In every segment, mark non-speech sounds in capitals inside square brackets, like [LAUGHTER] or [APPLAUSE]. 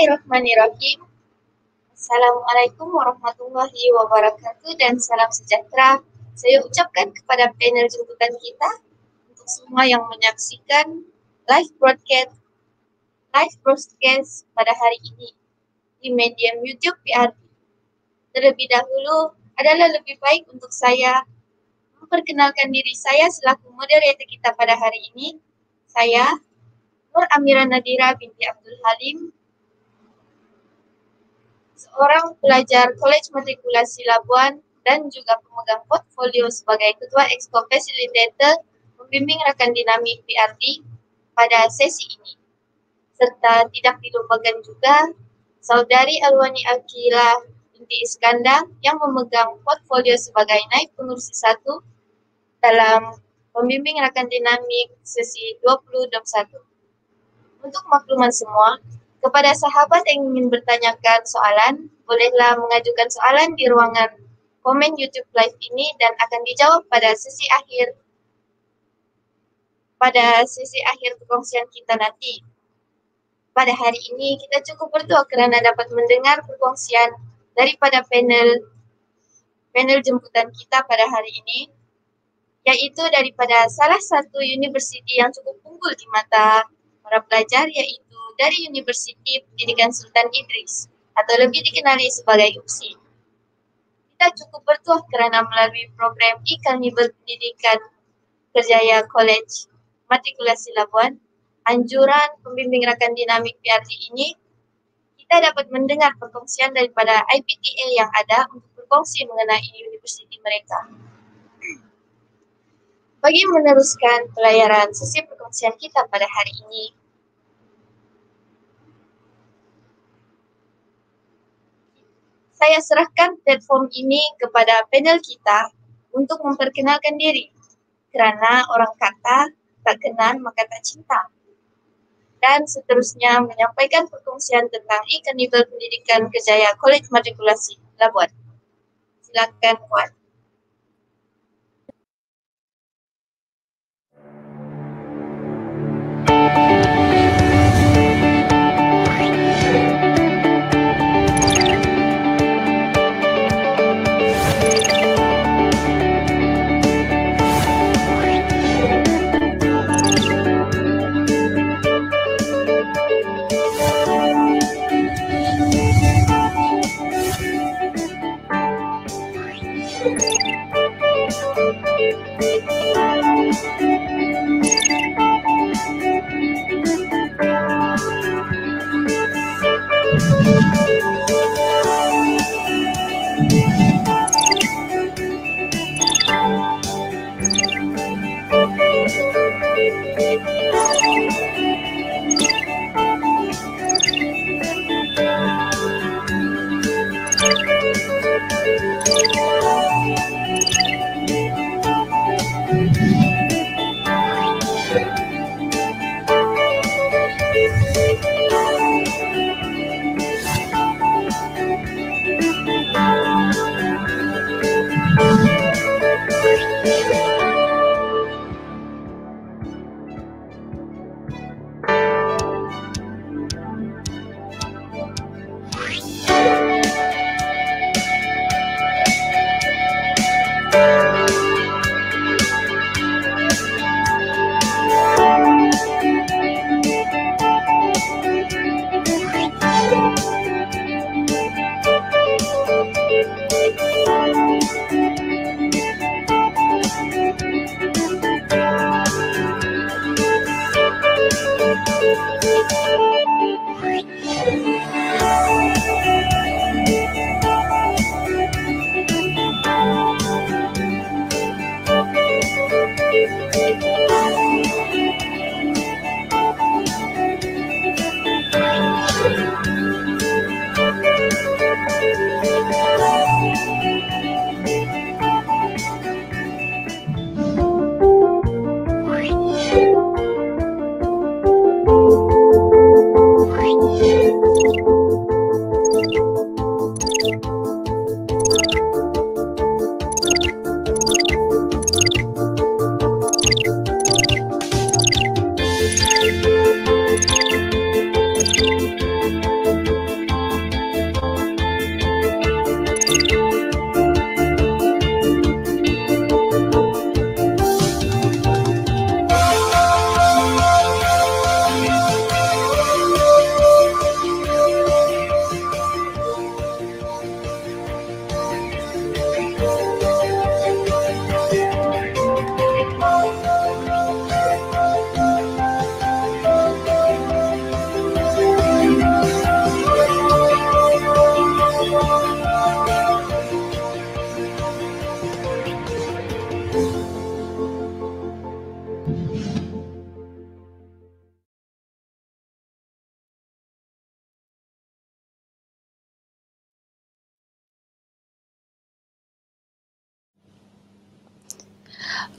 Bismillahirrahmanirrahim. Assalamualaikum warahmatullahi wabarakatuh dan salam sejahtera. Saya ucapkan kepada panel jemputan kita untuk semua yang menyaksikan live broadcast live broadcast pada hari ini di medium YouTube PRD. Terlebih dahulu adalah lebih baik untuk saya memperkenalkan diri saya selaku moderator kita pada hari ini. Saya Nur Amira Nadira binti Abdul Halim seorang pelajar kolej matrikulasi Labuan dan juga pemegang portfolio sebagai ketua exco facilitator membimbing rakan dinamik PRD pada sesi ini. Serta tidak dilupakan juga saudari Alwani Akila binti Iskandar yang memegang portfolio sebagai naik pengurusi satu dalam pembimbing rakan dinamik sesi 2021. Untuk makluman semua, kepada sahabat yang ingin bertanyakan soalan, bolehlah mengajukan soalan di ruangan komen YouTube live ini dan akan dijawab pada sesi akhir pada sesi akhir perkongsian kita nanti. Pada hari ini kita cukup berdoa kerana dapat mendengar perkongsian daripada panel panel jemputan kita pada hari ini yaitu daripada salah satu universiti yang cukup unggul di mata para pelajar yaitu dari Universiti Pendidikan Sultan Idris atau lebih dikenali sebagai UPSI. Kita cukup bertuah kerana melalui program e-carnival pendidikan kerjaya college matrikulasi Labuan, anjuran pembimbing rakan dinamik PRD ini, kita dapat mendengar perkongsian daripada IPTA yang ada untuk berkongsi mengenai universiti mereka. Bagi meneruskan pelayaran sesi perkongsian kita pada hari ini, saya serahkan platform ini kepada panel kita untuk memperkenalkan diri. Kerana orang kata tak kenal maka tak cinta. Dan seterusnya menyampaikan perkongsian tentang ikan carnival pendidikan kejayaan Kolej Matrikulasi Labuan. Silakan Puan.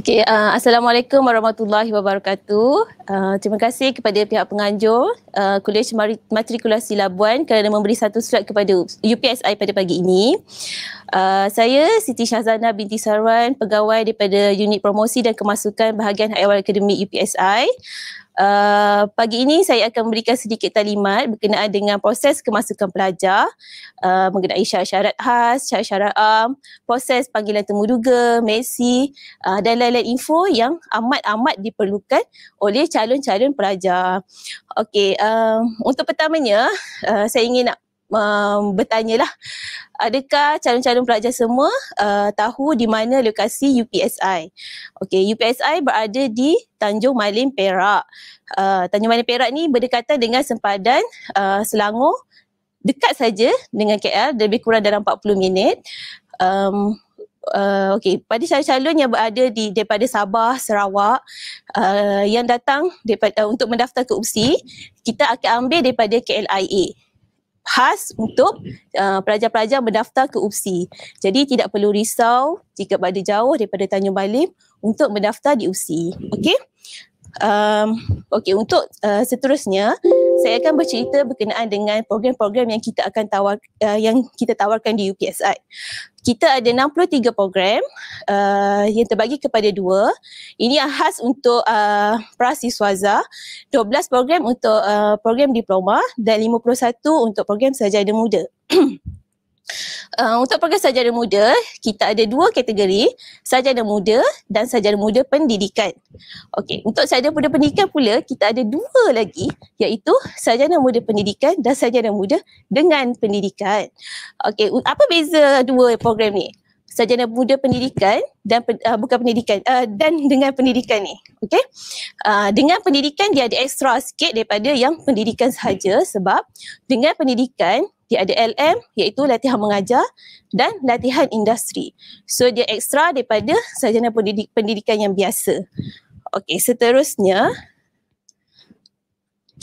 Okay, uh, Assalamualaikum warahmatullahi wabarakatuh. Uh, terima kasih kepada pihak penganjur uh, Kolej Matrikulasi Labuan kerana memberi satu surat kepada UPSI pada pagi ini. Uh, saya Siti Shahzana binti Sarwan, pegawai daripada Unit Promosi dan Kemasukan Bahagian Haiwan Akademik UPSI. Uh, pagi ini saya akan memberikan sedikit talimat berkenaan dengan proses kemasukan pelajar uh, mengenai syarat-syarat khas, syarat-syarat am, um, proses panggilan temuduga, MESI uh, dan lain-lain info yang amat-amat diperlukan oleh calon-calon pelajar. Okey, um, untuk pertamanya uh, saya ingin nak um, bertanyalah adakah calon-calon pelajar semua uh, tahu di mana lokasi UPSI. Okey, UPSI berada di Tanjung Malim Perak. Uh, Tanjung Malim Perak ni berdekatan dengan sempadan uh, Selangor dekat saja dengan KL lebih kurang dalam 40 minit. Um, Uh, okay. Pada calon-calon yang berada di daripada Sabah, Sarawak uh, yang datang daripada, uh, untuk mendaftar ke UPSI, kita akan ambil daripada KLIA khas untuk uh, pelajar-pelajar mendaftar ke UPSI. Jadi tidak perlu risau jika berada jauh daripada Tanjung Balim untuk mendaftar di UPSI. Okey? Um, Okey, untuk uh, seterusnya, saya akan bercerita berkenaan dengan program-program yang kita akan tawar uh, yang kita tawarkan di UPSI. Kita ada 63 program uh, yang terbagi kepada dua. Ini khas untuk uh, prasiswaza, 12 program untuk uh, program diploma dan 51 untuk program sarjana muda. [CLEARS THROAT] Uh, untuk program sarjana muda, kita ada dua kategori, sarjana muda dan sarjana muda pendidikan. Okey, untuk sarjana muda pendidikan pula, kita ada dua lagi iaitu sarjana muda pendidikan dan sarjana muda dengan pendidikan. Okey, apa beza dua program ni? Sarjana muda pendidikan dan uh, bukan pendidikan uh, dan dengan pendidikan ni. Okey. Uh, dengan pendidikan dia ada ekstra sikit daripada yang pendidikan sahaja sebab dengan pendidikan dia ada LM iaitu latihan mengajar dan latihan industri. So dia ekstra daripada sarjana pendidik, pendidikan yang biasa. Okey, seterusnya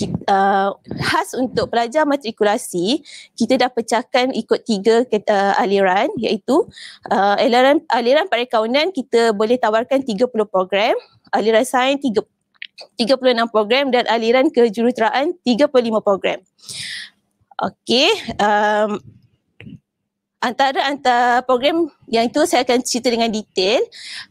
kita, uh, khas untuk pelajar matrikulasi, kita dah pecahkan ikut tiga uh, aliran iaitu uh, aliran aliran perakaunan kita boleh tawarkan 30 program, aliran sains 36 program dan aliran kejuruteraan 35 program. Okey, um, antara antara program yang itu saya akan cerita dengan detail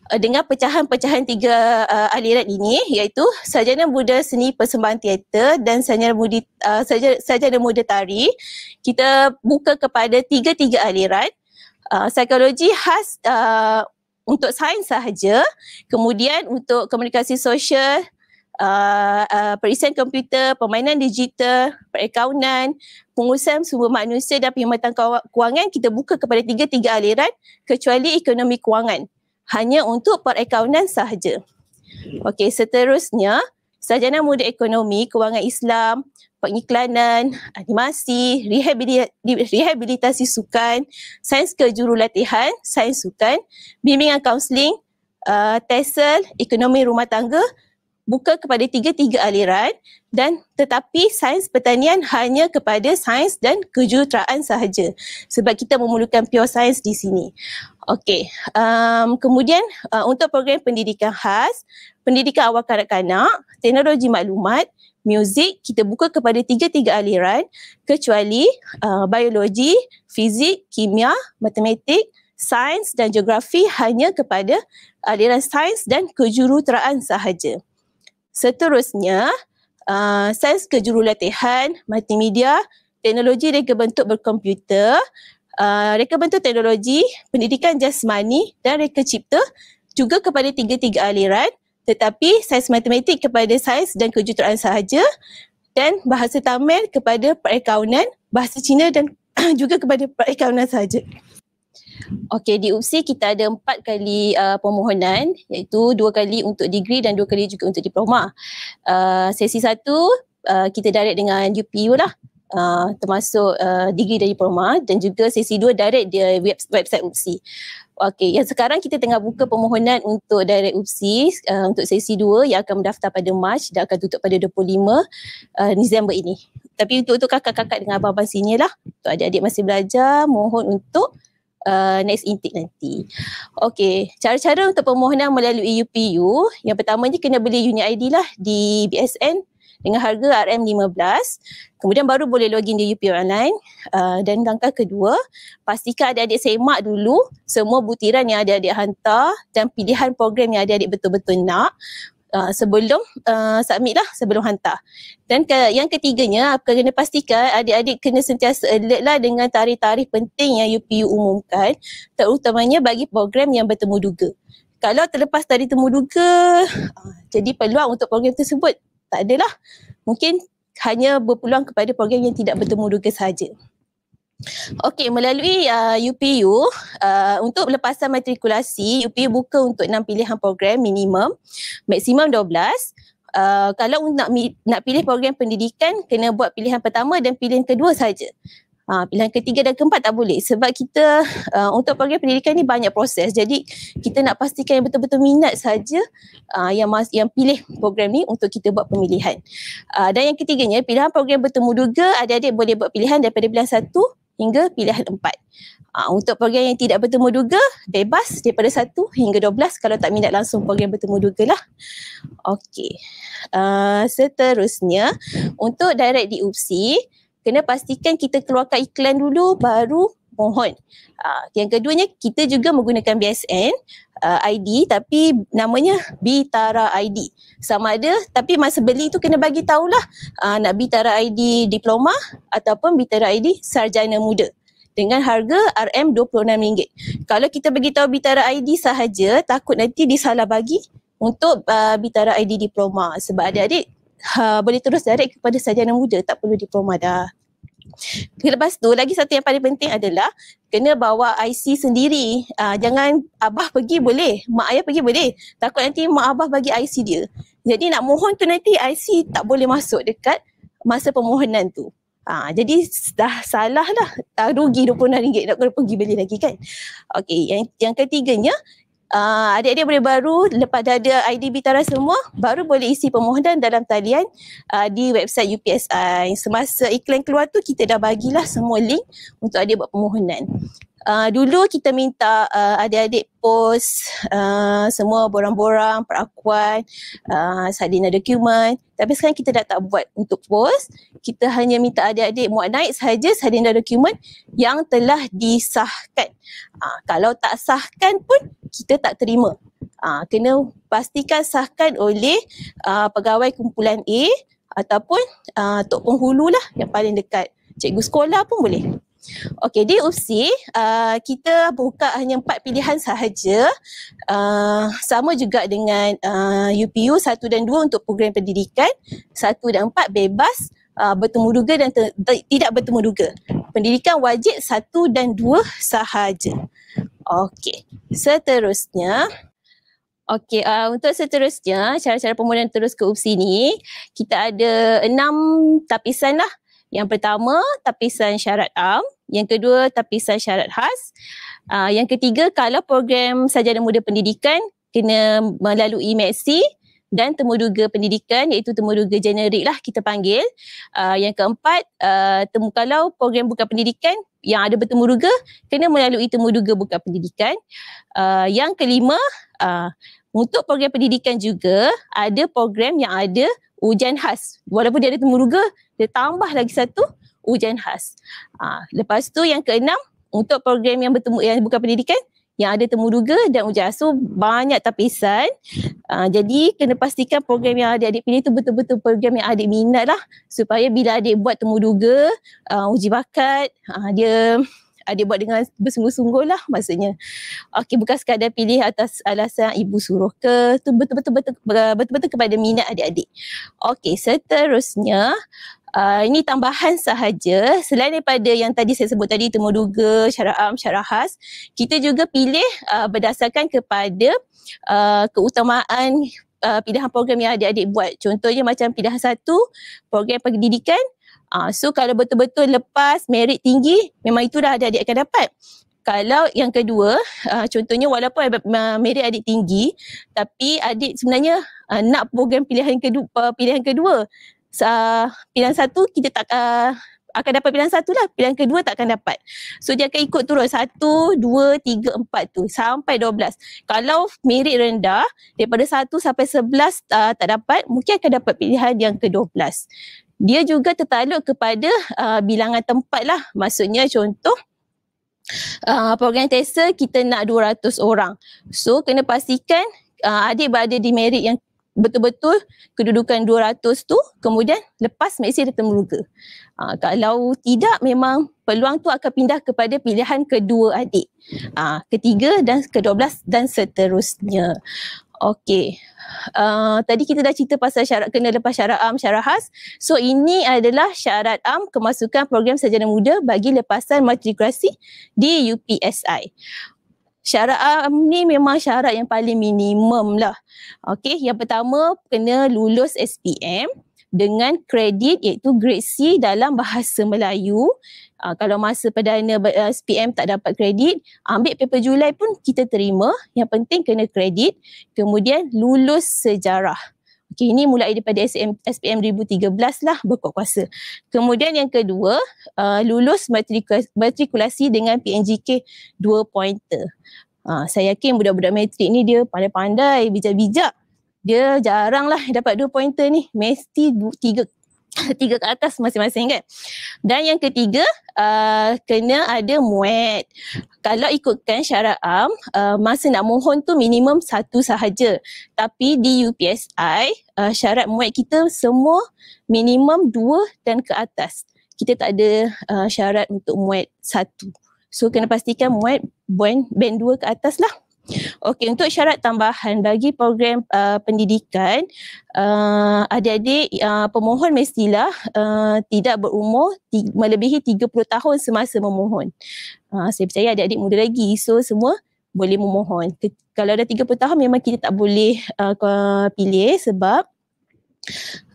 uh, dengan pecahan-pecahan tiga uh, aliran ini iaitu sarjana muda seni persembahan teater dan sarjana muda uh, sarjana muda tari. Kita buka kepada tiga-tiga aliran. Uh, psikologi khas uh, untuk sains sahaja, kemudian untuk komunikasi sosial uh, uh, perisian komputer, permainan digital, perakaunan, pengurusan sumber manusia dan perkhidmatan kewangan kita buka kepada tiga-tiga aliran kecuali ekonomi kewangan. Hanya untuk perakaunan sahaja. Okey, seterusnya, sarjana muda ekonomi, kewangan Islam, pengiklanan, animasi, rehabilitasi sukan, sains kejurulatihan, sains sukan, bimbingan kaunseling, uh, TESEL, ekonomi rumah tangga, Buka kepada tiga-tiga aliran dan tetapi sains pertanian hanya kepada sains dan kejuruteraan sahaja sebab kita memerlukan pure science di sini. Okey, um, kemudian uh, untuk program pendidikan khas, pendidikan awal kanak-kanak, teknologi maklumat, muzik, kita buka kepada tiga-tiga aliran kecuali uh, biologi, fizik, kimia, matematik, sains dan geografi hanya kepada aliran sains dan kejuruteraan sahaja. Seterusnya, uh, sains kejurulatihan, multimedia, teknologi reka bentuk berkomputer, uh, reka bentuk teknologi, pendidikan jasmani dan reka cipta juga kepada tiga-tiga aliran tetapi sains matematik kepada sains dan kejuruteraan sahaja dan bahasa Tamil kepada perakaunan, bahasa Cina dan [CLEARS THROAT] juga kepada perakaunan sahaja. Okey, di UPSI kita ada empat kali uh, permohonan iaitu dua kali untuk degree dan dua kali juga untuk diploma. Uh, sesi satu uh, kita direct dengan UPU lah uh, termasuk uh, degree dan diploma dan juga sesi dua direct di web, website UPSI. Okey, yang sekarang kita tengah buka permohonan untuk direct UPSI uh, untuk sesi dua yang akan mendaftar pada Mac dan akan tutup pada 25 uh, Disember ini. Tapi untuk, untuk kakak-kakak dengan abang-abang sini lah, untuk adik-adik masih belajar, mohon untuk Uh, next intake nanti. Okey, cara-cara untuk permohonan melalui UPU, yang pertama pertamanya kena beli unit ID lah di BSN dengan harga RM15. Kemudian baru boleh login di UPU online. Uh, dan langkah kedua, pastikan adik-adik semak dulu semua butiran yang adik-adik hantar dan pilihan program yang adik-adik betul-betul nak uh, sebelum uh, submit lah, sebelum hantar. Dan ke, yang ketiganya, kena pastikan adik-adik kena sentiasa alert lah dengan tarikh-tarikh penting yang UPU umumkan, terutamanya bagi program yang bertemu duga. Kalau terlepas dari temu duga, uh, ah, jadi peluang untuk program tersebut tak adalah. Mungkin hanya berpeluang kepada program yang tidak bertemu duga saja. Okey, melalui uh, UPU, uh, untuk lepasan matrikulasi, UPU buka untuk enam pilihan program minimum, maksimum 12. Uh, kalau nak nak pilih program pendidikan kena buat pilihan pertama dan pilihan kedua saja. Ha, pilihan ketiga dan keempat tak boleh sebab kita uh, untuk program pendidikan ni banyak proses. Jadi kita nak pastikan yang betul-betul minat saja uh, yang mas, yang pilih program ni untuk kita buat pemilihan. Uh, dan yang ketiganya pilihan program bertemu duga adik-adik boleh buat pilihan daripada pilihan satu uh, hingga pilihan empat Ha, ah, untuk program yang tidak bertemu duga, bebas daripada satu hingga dua belas kalau tak minat langsung program bertemu duga lah. Okey. Uh, seterusnya, untuk direct di UPSI, kena pastikan kita keluarkan iklan dulu baru mohon. Uh, yang keduanya kita juga menggunakan BSN uh, ah, ID tapi namanya Bitara ID. Sama ada tapi masa beli tu kena bagi tahulah uh, nak Bitara ID diploma ataupun Bitara ID sarjana muda dengan harga RM26. Kalau kita bagi tahu Bitara ID sahaja takut nanti disalah bagi untuk uh, Bitara ID diploma sebab adik-adik ha, boleh terus direct kepada sarjana muda tak perlu diploma dah. Lepas tu lagi satu yang paling penting adalah kena bawa IC sendiri. Uh, jangan abah pergi boleh, mak ayah pergi boleh. Takut nanti mak abah bagi IC dia. Jadi nak mohon tu nanti IC tak boleh masuk dekat masa permohonan tu. Ha, jadi dah salah dah. Ah, rugi RM26 nak kena pergi beli lagi kan. Okey, yang, yang ketiganya uh, adik-adik boleh baru lepas dah ada ID bintara semua baru boleh isi permohonan dalam talian uh, di website UPSI. Semasa iklan keluar tu kita dah bagilah semua link untuk adik buat permohonan uh, dulu kita minta uh, adik-adik post uh, semua borang-borang, perakuan, uh, salinan dokumen. Tapi sekarang kita dah tak buat untuk post. Kita hanya minta adik-adik muat naik sahaja salinan dokumen yang telah disahkan. Uh, kalau tak sahkan pun kita tak terima. Uh, kena pastikan sahkan oleh uh, pegawai kumpulan A ataupun uh, Tok Penghulu lah yang paling dekat. Cikgu sekolah pun boleh. Okey, di UPSI uh, kita buka hanya empat pilihan sahaja. Uh, sama juga dengan uh, UPU satu dan dua untuk program pendidikan. Satu dan empat bebas uh, bertemu duga dan te- te- tidak bertemu duga. Pendidikan wajib satu dan dua sahaja. Okey, seterusnya. Okey, uh, untuk seterusnya, cara-cara pemudahan terus ke UPSI ni, kita ada enam tapisan lah. Yang pertama, tapisan syarat am. Yang kedua tapisan syarat khas. Uh, yang ketiga kalau program sajana muda pendidikan kena melalui MEXI dan temuduga pendidikan iaitu temuduga generik lah kita panggil. Uh, yang keempat uh, temu kalau program buka pendidikan yang ada bertemuduga kena melalui temuduga buka pendidikan. Uh, yang kelima uh, untuk program pendidikan juga ada program yang ada ujian khas. Walaupun dia ada temuduga dia tambah lagi satu ujian khas. Ha, lepas tu yang keenam untuk program yang bertemu yang bukan pendidikan yang ada temu duga dan ujian tu banyak tapisan. Ha, ah, jadi kena pastikan program yang adik-adik pilih tu betul-betul program yang adik minat lah supaya bila adik buat temu duga, uh, uji bakat, ha, dia adik buat dengan bersungguh-sungguh lah maksudnya. Okey bukan sekadar pilih atas alasan ibu suruh ke tu betul-betul betul-betul kepada minat adik-adik. Okey seterusnya Uh, ini tambahan sahaja selain daripada yang tadi saya sebut tadi temu duga, syarat am, syarat khas, kita juga pilih uh, berdasarkan kepada uh, keutamaan uh, pilihan program yang adik-adik buat. Contohnya macam pilihan satu, program pendidikan. Uh, so kalau betul-betul lepas merit tinggi, memang itulah adik-adik akan dapat. Kalau yang kedua, uh, contohnya walaupun merit adik tinggi, tapi adik sebenarnya uh, nak program pilihan kedua, pilihan kedua uh, pilihan satu kita tak uh, akan dapat pilihan satu lah. Pilihan kedua tak akan dapat. So dia akan ikut turun. Satu, dua, tiga, empat tu. Sampai dua belas. Kalau merit rendah, daripada satu sampai sebelas uh, tak dapat, mungkin akan dapat pilihan yang ke dua belas. Dia juga tertaluk kepada uh, bilangan tempat lah. Maksudnya contoh, uh, program tester kita nak dua ratus orang. So kena pastikan uh, adik berada di merit yang betul-betul kedudukan 200 tu kemudian lepas Messi dia temuruga. Ha, kalau tidak memang peluang tu akan pindah kepada pilihan kedua adik. Ha, ketiga dan ke-12 dan seterusnya. Okey. Uh, tadi kita dah cerita pasal syarat kena lepas syarat am, syarat khas. So ini adalah syarat am kemasukan program sarjana muda bagi lepasan matrikulasi di UPSI syarat um, ni memang syarat yang paling minimum lah. Okay, yang pertama kena lulus SPM dengan kredit iaitu grade C dalam bahasa Melayu. Uh, kalau masa perdana uh, eh, SPM tak dapat kredit, ambil paper Julai pun kita terima. Yang penting kena kredit. Kemudian lulus sejarah. Okey, ini mulai daripada SPM, SPM 2013 lah berkuat kuasa. Kemudian yang kedua, uh, lulus matrikulasi, dengan PNGK 2 pointer. Uh, saya yakin budak-budak matrik ni dia pandai-pandai, bijak-bijak. Dia jarang lah dapat 2 pointer ni. Mesti 3 [COUGHS] tiga ke atas masing-masing kan. Dan yang ketiga uh, kena ada muet. Kalau ikutkan syarat am, uh, masa nak mohon tu minimum satu sahaja. Tapi di UPSI, uh, syarat muet kita semua minimum dua dan ke atas. Kita tak ada uh, syarat untuk muet satu. So kena pastikan muet band, band dua ke atas lah. Okey, untuk syarat tambahan bagi program uh, pendidikan, uh, adik-adik uh, pemohon mestilah uh, tidak berumur t- melebihi 30 tahun semasa memohon. Uh, saya percaya adik-adik muda lagi, so semua boleh memohon. Ke- kalau dah 30 tahun memang kita tak boleh uh, pilih sebab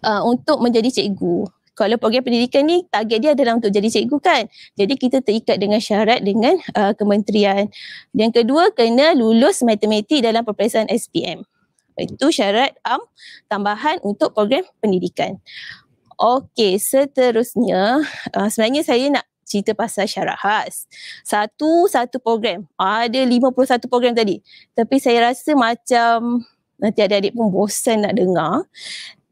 uh, untuk menjadi cikgu kalau program pendidikan ni target dia adalah untuk jadi cikgu kan jadi kita terikat dengan syarat dengan uh, kementerian dan kedua kena lulus matematik dalam peperiksaan SPM itu syarat am um, tambahan untuk program pendidikan okey seterusnya uh, sebenarnya saya nak cerita pasal syarat khas. Satu, satu program. Ada 51 program tadi. Tapi saya rasa macam nanti adik-adik pun bosan nak dengar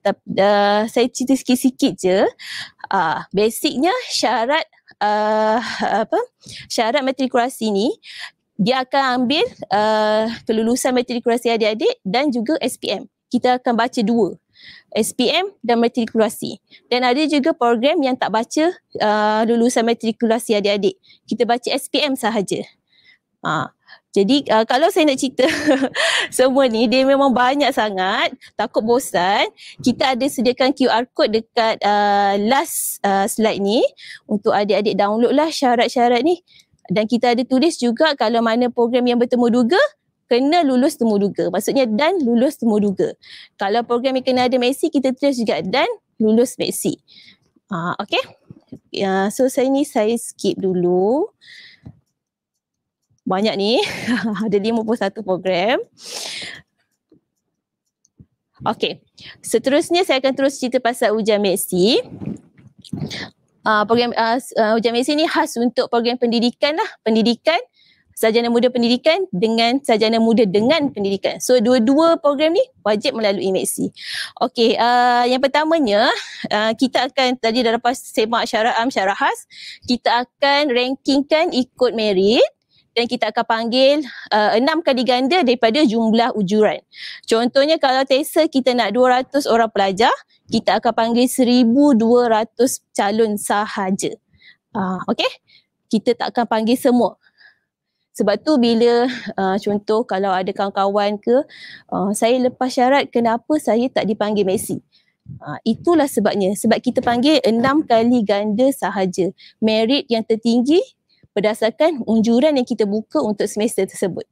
tapi uh, saya cerita sikit-sikit je. Uh, basicnya syarat uh, apa? Syarat matrikulasi ni dia akan ambil uh, kelulusan matrikulasi adik-adik dan juga SPM. Kita akan baca dua. SPM dan matrikulasi. Dan ada juga program yang tak baca uh, lulusan matrikulasi adik-adik. Kita baca SPM sahaja. Uh, jadi uh, kalau saya nak cerita [LAUGHS] semua ni dia memang banyak sangat takut bosan kita ada sediakan QR code dekat uh, last uh, slide ni untuk adik-adik download lah syarat-syarat ni dan kita ada tulis juga kalau mana program yang bertemu duga kena lulus temu duga maksudnya dan lulus temu duga kalau program yang kena ada Messi kita tulis juga dan lulus Messi uh, ah, okay uh, ya, so saya ni saya skip dulu banyak ni. [LAUGHS] ada 51 program. Okey, Seterusnya saya akan terus cerita pasal ujian Meksi. Uh, program uh, ah, ah, ujian Meksi ni khas untuk program pendidikan lah. Pendidikan sarjana muda pendidikan dengan sarjana muda dengan pendidikan. So dua-dua program ni wajib melalui MHC. Okey, uh, yang pertamanya uh, kita akan tadi dah lepas semak syarah am syarah khas, kita akan rankingkan ikut merit dan kita akan panggil uh, enam kali ganda daripada jumlah ujuran. Contohnya kalau TESA kita nak 200 orang pelajar, kita akan panggil 1200 calon sahaja. Uh, ah, okay? Kita tak akan panggil semua. Sebab tu bila uh, contoh kalau ada kawan-kawan ke uh, saya lepas syarat kenapa saya tak dipanggil Messi. Uh, itulah sebabnya. Sebab kita panggil enam kali ganda sahaja. Merit yang tertinggi berdasarkan unjuran yang kita buka untuk semester tersebut.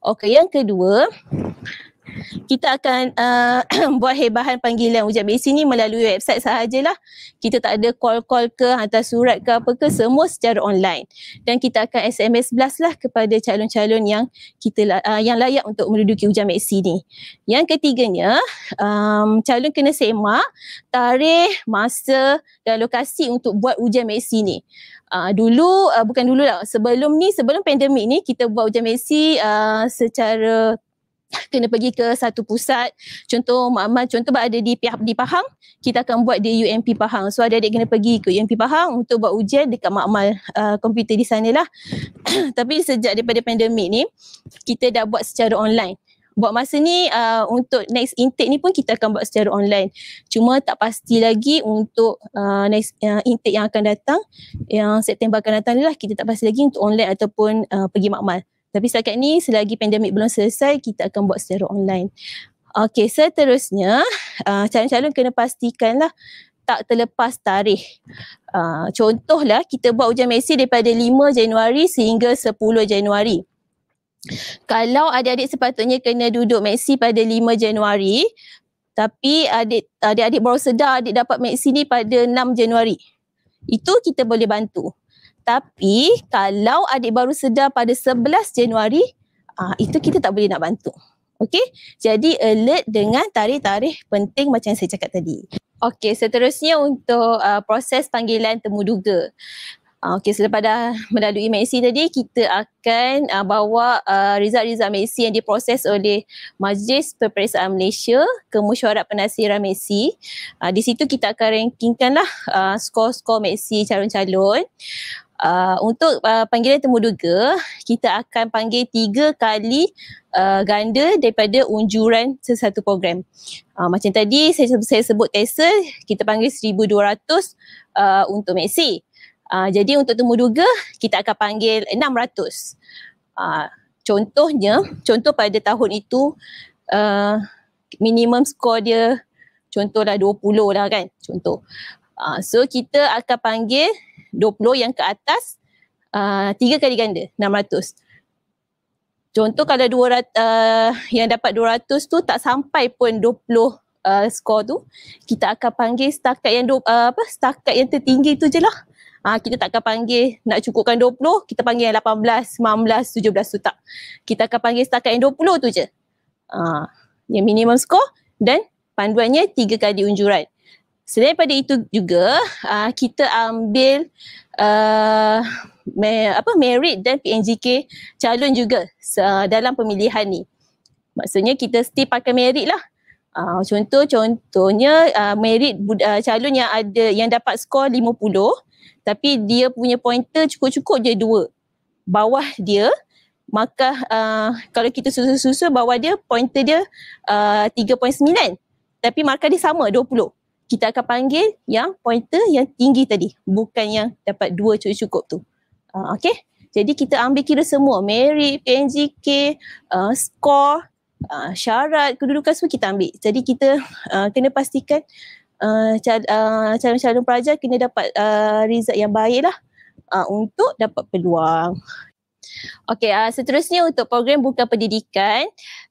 Okey, yang kedua, kita akan uh, [CLEARS THROAT] buat hebahan panggilan ujian besi ni melalui website sahajalah. Kita tak ada call-call ke, hantar surat ke apa ke, semua secara online. Dan kita akan SMS blast lah kepada calon-calon yang kita uh, yang layak untuk menduduki ujian besi ni. Yang ketiganya, um, calon kena semak tarikh, masa dan lokasi untuk buat ujian besi ni uh, dulu uh, bukan dulu lah sebelum ni sebelum pandemik ni kita buat ujian MSC uh, ah, secara kena pergi ke satu pusat contoh Muhammad contoh ada di di Pahang kita akan buat di UMP Pahang so adik-adik kena pergi ke UMP Pahang untuk buat ujian dekat Muhammad komputer uh, di sanalah [CLEARS THROAT] tapi sejak daripada pandemik ni kita dah buat secara online buat masa ni uh, untuk next intake ni pun kita akan buat secara online. Cuma tak pasti lagi untuk uh, next uh, intake yang akan datang yang September akan datang ni lah kita tak pasti lagi untuk online ataupun uh, pergi makmal. Tapi setakat ni selagi pandemik belum selesai kita akan buat secara online. Okay seterusnya uh, calon-calon kena pastikan lah tak terlepas tarikh. Uh, contohlah kita buat ujian Mesir daripada 5 Januari sehingga 10 Januari. Kalau adik-adik sepatutnya kena duduk Maxi pada 5 Januari, tapi adik adik baru sedar adik dapat Maxi ni pada 6 Januari. Itu kita boleh bantu. Tapi kalau adik baru sedar pada 11 Januari, ah itu kita tak boleh nak bantu. Okey? Jadi alert dengan tarikh-tarikh penting macam yang saya cakap tadi. Okey, seterusnya untuk uh, proses panggilan temuduga. Uh, Okey selepas dah melalui MAC tadi kita akan uh, bawa uh, result-result MAC yang diproses oleh Majlis Peperiksaan Malaysia ke Mesyuarat Penasiran MAC. Uh, di situ kita akan rankingkanlah uh, ah, skor-skor MAC calon-calon. Uh, untuk uh, panggilan temuduga, kita akan panggil tiga kali uh, ganda daripada unjuran sesuatu program. Uh, macam tadi saya, saya sebut TESEL, kita panggil 1200 uh, untuk MAC. Ah, jadi untuk temuduga kita akan panggil 600. Uh, ah, contohnya, contoh pada tahun itu uh, minimum skor dia contohlah 20 lah kan contoh. Uh, so kita akan panggil 20 yang ke atas tiga uh, kali ganda 600. Contoh kalau 200 uh, yang dapat 200 tu tak sampai pun 20 uh, skor tu kita akan panggil setakat yang uh, apa setakat yang tertinggi tu je lah Ah ha, kita takkan panggil nak cukupkan 20, kita panggil yang 18, 19, 17 tu tak. Kita akan panggil setakat yang 20 tu je. Ha, yang minimum skor dan panduannya tiga kali unjuran. Selain pada itu juga, uh, kita ambil uh, me, apa merit dan PNGK calon juga uh, dalam pemilihan ni. Maksudnya kita still pakai merit lah. Uh, contoh contohnya uh, merit uh, calon yang ada yang dapat skor 50 tapi dia punya pointer cukup-cukup je dua bawah dia maka uh, kalau kita susun-susun bawah dia pointer dia uh, 3.9 tapi markah dia sama 20 kita akan panggil yang pointer yang tinggi tadi bukan yang dapat dua cukup-cukup tu uh, okey jadi kita ambil kira semua merit PNGK uh, score uh, syarat kedudukan semua kita ambil jadi kita uh, kena pastikan calon-calon uh, uh, pelajar kena dapat uh, result yang baik lah uh, eh, untuk dapat peluang. Okey, uh, seterusnya untuk program bukan pendidikan,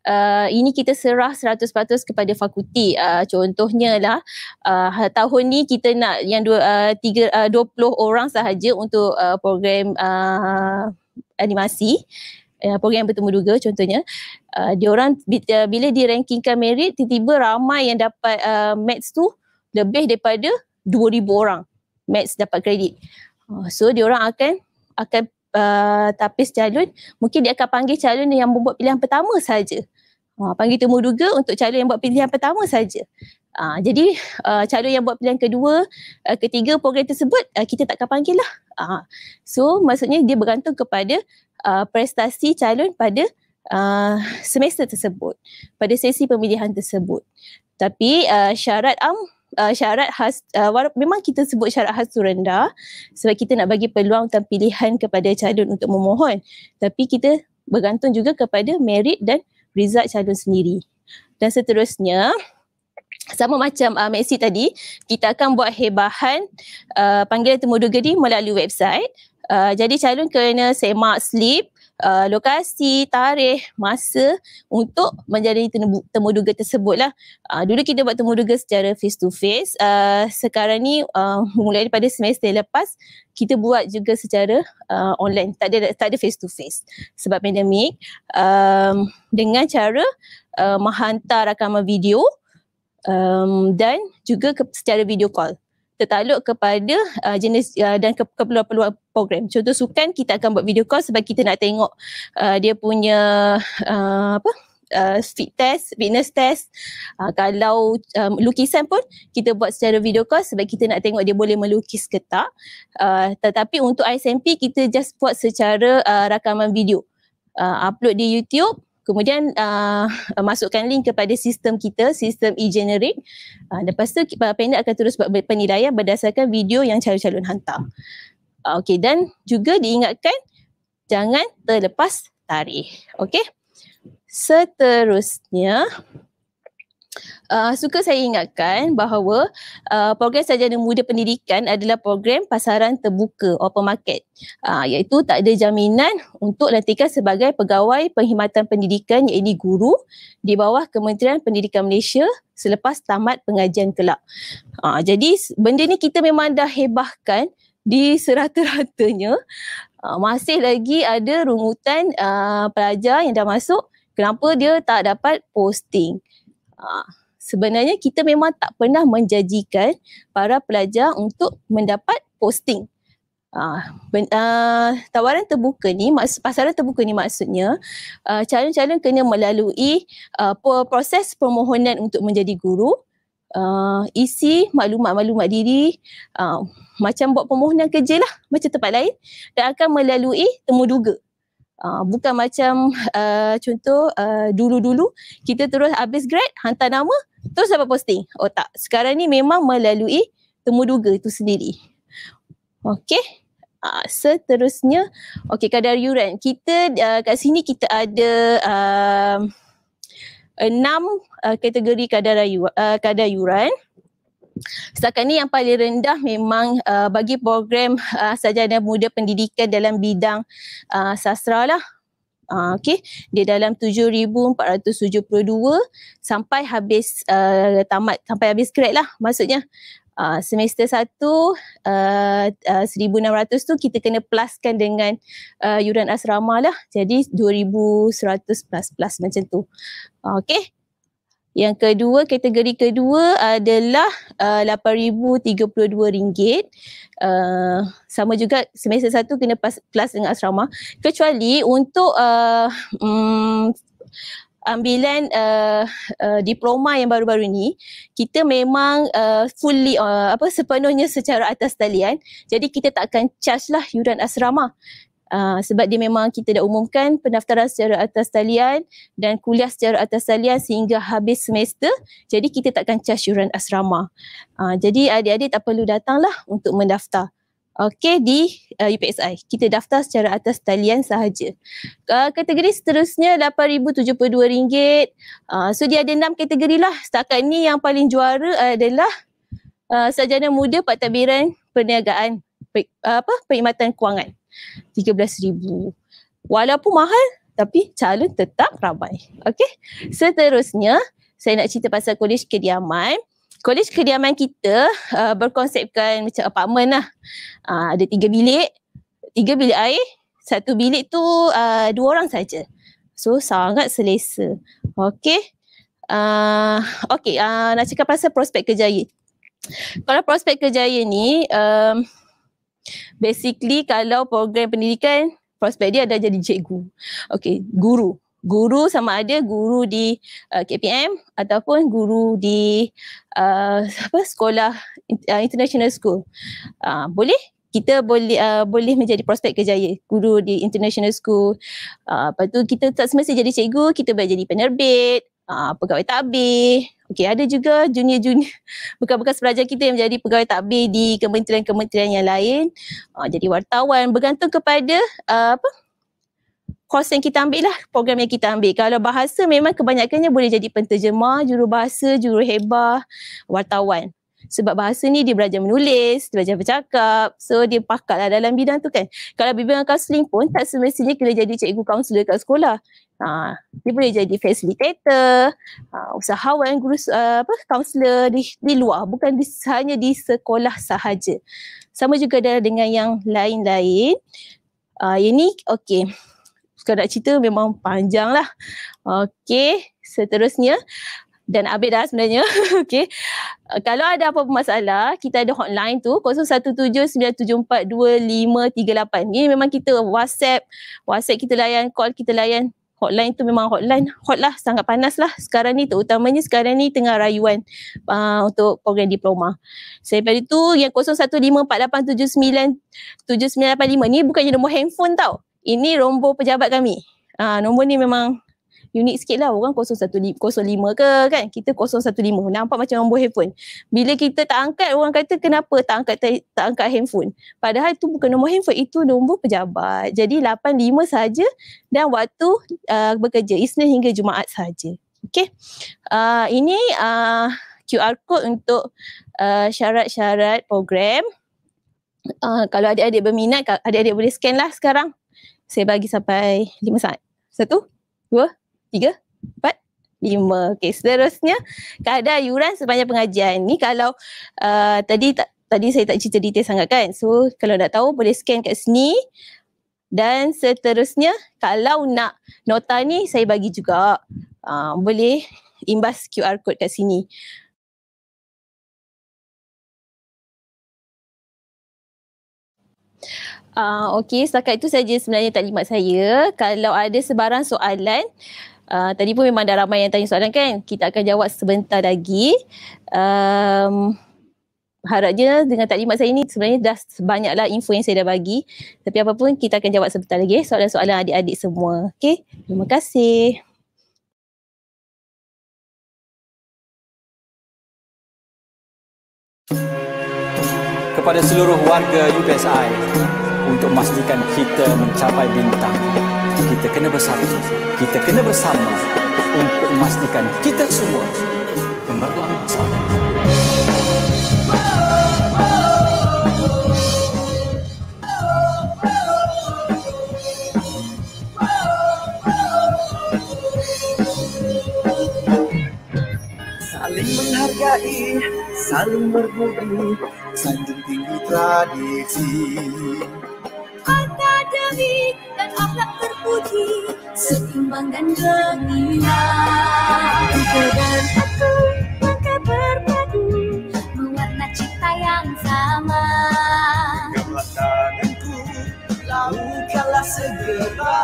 uh, ini kita serah 100% kepada fakulti. Uh, contohnya lah, uh, tahun ni kita nak yang dua, uh, tiga, uh, 20 orang sahaja untuk uh, program uh, animasi. Uh, program yang bertemu duga contohnya uh, diorang bila di rankingkan merit tiba-tiba ramai yang dapat uh, maths tu lebih daripada 2000 orang max dapat kredit. Uh, so dia orang akan akan uh, tapis calon, mungkin dia akan panggil calon yang membuat pilihan pertama saja. Uh, panggil temu duga untuk calon yang buat pilihan pertama saja. Uh, jadi uh, calon yang buat pilihan kedua, uh, ketiga program tersebut uh, kita takkan panggil lah. Uh, so maksudnya dia bergantung kepada uh, prestasi calon pada uh, semester tersebut, pada sesi pemilihan tersebut. Tapi uh, syarat am um, uh, syarat khas uh, memang kita sebut syarat khas tu rendah sebab kita nak bagi peluang dan pilihan kepada calon untuk memohon tapi kita bergantung juga kepada merit dan result calon sendiri dan seterusnya sama macam uh, Maxi tadi kita akan buat hebahan uh, panggilan temuduga ni melalui website uh, jadi calon kena semak slip uh, lokasi, tarikh, masa untuk menjadi temuduga tersebut lah. Uh, dulu kita buat temuduga secara face to face. Uh, sekarang ni uh, mulai daripada semester lepas kita buat juga secara uh, online. Tak ada tak ada face to face sebab pandemik. Um, dengan cara uh, menghantar rakaman video um, dan juga secara video call tertakluk kepada uh, jenis uh, dan keperluan-perluan program. Contoh sukan kita akan buat video call sebab kita nak tengok uh, dia punya uh, apa Uh, fit test, fitness test uh, kalau um, lukisan pun kita buat secara video call sebab kita nak tengok dia boleh melukis ke tak uh, tetapi untuk ISMP kita just buat secara uh, rakaman video uh, upload di YouTube kemudian uh, [LAUGHS] masukkan link kepada sistem kita sistem e generic uh, lepas tu panel akan terus buat penilaian berdasarkan video yang calon-calon hantar uh, okey dan juga diingatkan jangan terlepas tarikh okey seterusnya Uh, suka saya ingatkan bahawa uh, program sarjana muda pendidikan adalah program pasaran terbuka open market uh, iaitu tak ada jaminan untuk lantikan sebagai pegawai penghimpunan pendidikan iaitu guru di bawah Kementerian Pendidikan Malaysia selepas tamat pengajian kelak. Uh, jadi benda ni kita memang dah hebahkan di serata-ratanya uh, masih lagi ada rungutan uh, pelajar yang dah masuk kenapa dia tak dapat posting. Ah, sebenarnya kita memang tak pernah menjanjikan para pelajar untuk mendapat posting. Aa, ah, ah, tawaran terbuka ni, pasaran terbuka ni maksudnya aa, calon-calon kena melalui aa, proses permohonan untuk menjadi guru Uh, isi maklumat-maklumat diri uh, macam buat permohonan kerja lah macam tempat lain dan akan melalui temuduga uh, Ah, bukan macam uh, contoh uh, dulu-dulu kita terus habis grad hantar nama terus dapat posting. Oh tak. Sekarang ni memang melalui temuduga itu sendiri. Okey. Uh, seterusnya okey kadar yuran. Kita uh, kat sini kita ada uh, enam uh, kategori kadar, rayu, uh, kadar yuran. Setakat ini yang paling rendah memang uh, bagi program uh, sarjana muda pendidikan dalam bidang uh, sastra lah. Uh, okay. Dia dalam 7,472 sampai habis uh, tamat, sampai habis grad lah maksudnya. Uh, semester 1 uh, uh, 1600 tu kita kena pluskan dengan uh, yuran asrama lah jadi 2100 plus plus macam tu. Uh, okay yang kedua, kategori kedua adalah uh, RM8,032. Uh, sama juga semester satu kena pas, kelas dengan asrama. Kecuali untuk uh, um, ambilan uh, uh, diploma yang baru-baru ini kita memang uh, fully uh, apa sepenuhnya secara atas talian jadi kita tak akan charge lah yuran asrama Ah, sebab dia memang kita dah umumkan pendaftaran secara atas talian dan kuliah secara atas talian sehingga habis semester jadi kita takkan charge yuran asrama. Uh, jadi adik-adik tak perlu datanglah untuk mendaftar. Okey di uh, ah, UPSI. Kita daftar secara atas talian sahaja. Uh, kategori seterusnya RM8,072. Uh, so dia ada enam kategori lah. Setakat ni yang paling juara adalah uh, Sarjana Muda Pertabiran Perniagaan per, uh, apa? Perkhidmatan Kewangan. RM13,000. Walaupun mahal tapi calon tetap ramai. Okey. Seterusnya saya nak cerita pasal kolej kediaman. Kolej kediaman kita uh, berkonsepkan macam apartmen lah. Uh, ada tiga bilik, tiga bilik air, satu bilik tu uh, dua orang saja. So sangat selesa. Okey. Uh, okey, uh, nak cakap pasal prospek kerjaya. Kalau prospek kerjaya ni, um, Basically kalau program pendidikan prospek dia ada jadi cikgu. Okey, guru. Guru sama ada guru di uh, KPM ataupun guru di uh, apa sekolah uh, international school. Uh, boleh kita boleh uh, boleh menjadi prospek kejayaan guru di international school. Uh, lepas tu kita tak semestinya jadi cikgu, kita boleh jadi penerbit, uh, pegawai tabir, Okey, ada juga junior-junior [LAUGHS] bekas-bekas pelajar kita yang menjadi pegawai takbir di kementerian-kementerian yang lain. Uh, jadi wartawan bergantung kepada uh, apa? kos yang kita ambil lah, program yang kita ambil. Kalau bahasa memang kebanyakannya boleh jadi penterjemah, jurubahasa, juruhebah, wartawan. Sebab bahasa ni dia belajar menulis, dia belajar bercakap. So dia pakat lah dalam bidang tu kan. Kalau bimbingan counselling pun tak semestinya kena jadi cikgu counselor kat sekolah. Uh, dia boleh jadi facilitator, uh, usahawan, guru uh, apa kaunselor di di luar bukan di, hanya di sekolah sahaja. Sama juga dengan yang lain-lain. Uh, ini okey. Sekarang nak cerita memang panjang lah. Okey, seterusnya dan update dah sebenarnya. [LAUGHS] okey. Uh, kalau ada apa-apa masalah, kita ada hotline tu 0179742538. Ini memang kita WhatsApp, WhatsApp kita layan, call kita layan hotline tu memang hotline hot lah sangat panas lah sekarang ni terutamanya sekarang ni tengah rayuan uh, untuk program diploma. Selepas itu yang 0154879 7985 ni bukannya nombor handphone tau. Ini nombor pejabat kami. Uh, nombor ni memang unik sikit lah orang 015 ke kan kita 015 nampak macam nombor handphone bila kita tak angkat orang kata kenapa tak angkat tak angkat handphone padahal itu bukan nombor handphone itu nombor pejabat jadi 85 saja dan waktu uh, bekerja Isnin hingga Jumaat saja okey uh, ini uh, QR code untuk uh, syarat-syarat program uh, kalau adik-adik berminat adik-adik boleh scan lah sekarang saya bagi sampai lima saat satu, dua, tiga, empat, lima. Okey, seterusnya keadaan ayuran sepanjang pengajian. Ni kalau uh, tadi tak tadi saya tak cerita detail sangat kan. So kalau nak tahu boleh scan kat sini. Dan seterusnya kalau nak nota ni saya bagi juga. Uh, boleh imbas QR code kat sini. Uh, okay, setakat itu saja sebenarnya taklimat saya. Kalau ada sebarang soalan, uh, Uh, tadi pun memang dah ramai yang tanya soalan kan? Kita akan jawab sebentar lagi. Um, harapnya dengan taklimat saya ni sebenarnya dah banyaklah info yang saya dah bagi. Tapi apa pun kita akan jawab sebentar lagi eh, soalan-soalan adik-adik semua. Okay, terima kasih. Kepada seluruh warga UPSI untuk memastikan kita mencapai bintang kita kena bersatu kita kena bersama untuk memastikan kita semua kemerdekaan bersama Saling berbudi, sanjung tinggi tradisi. duniawi dan akhlak terpuji seimbang dan gemilang dan aku langkah berpadu mewarna cita yang sama Genggamlah tanganku laukalah segera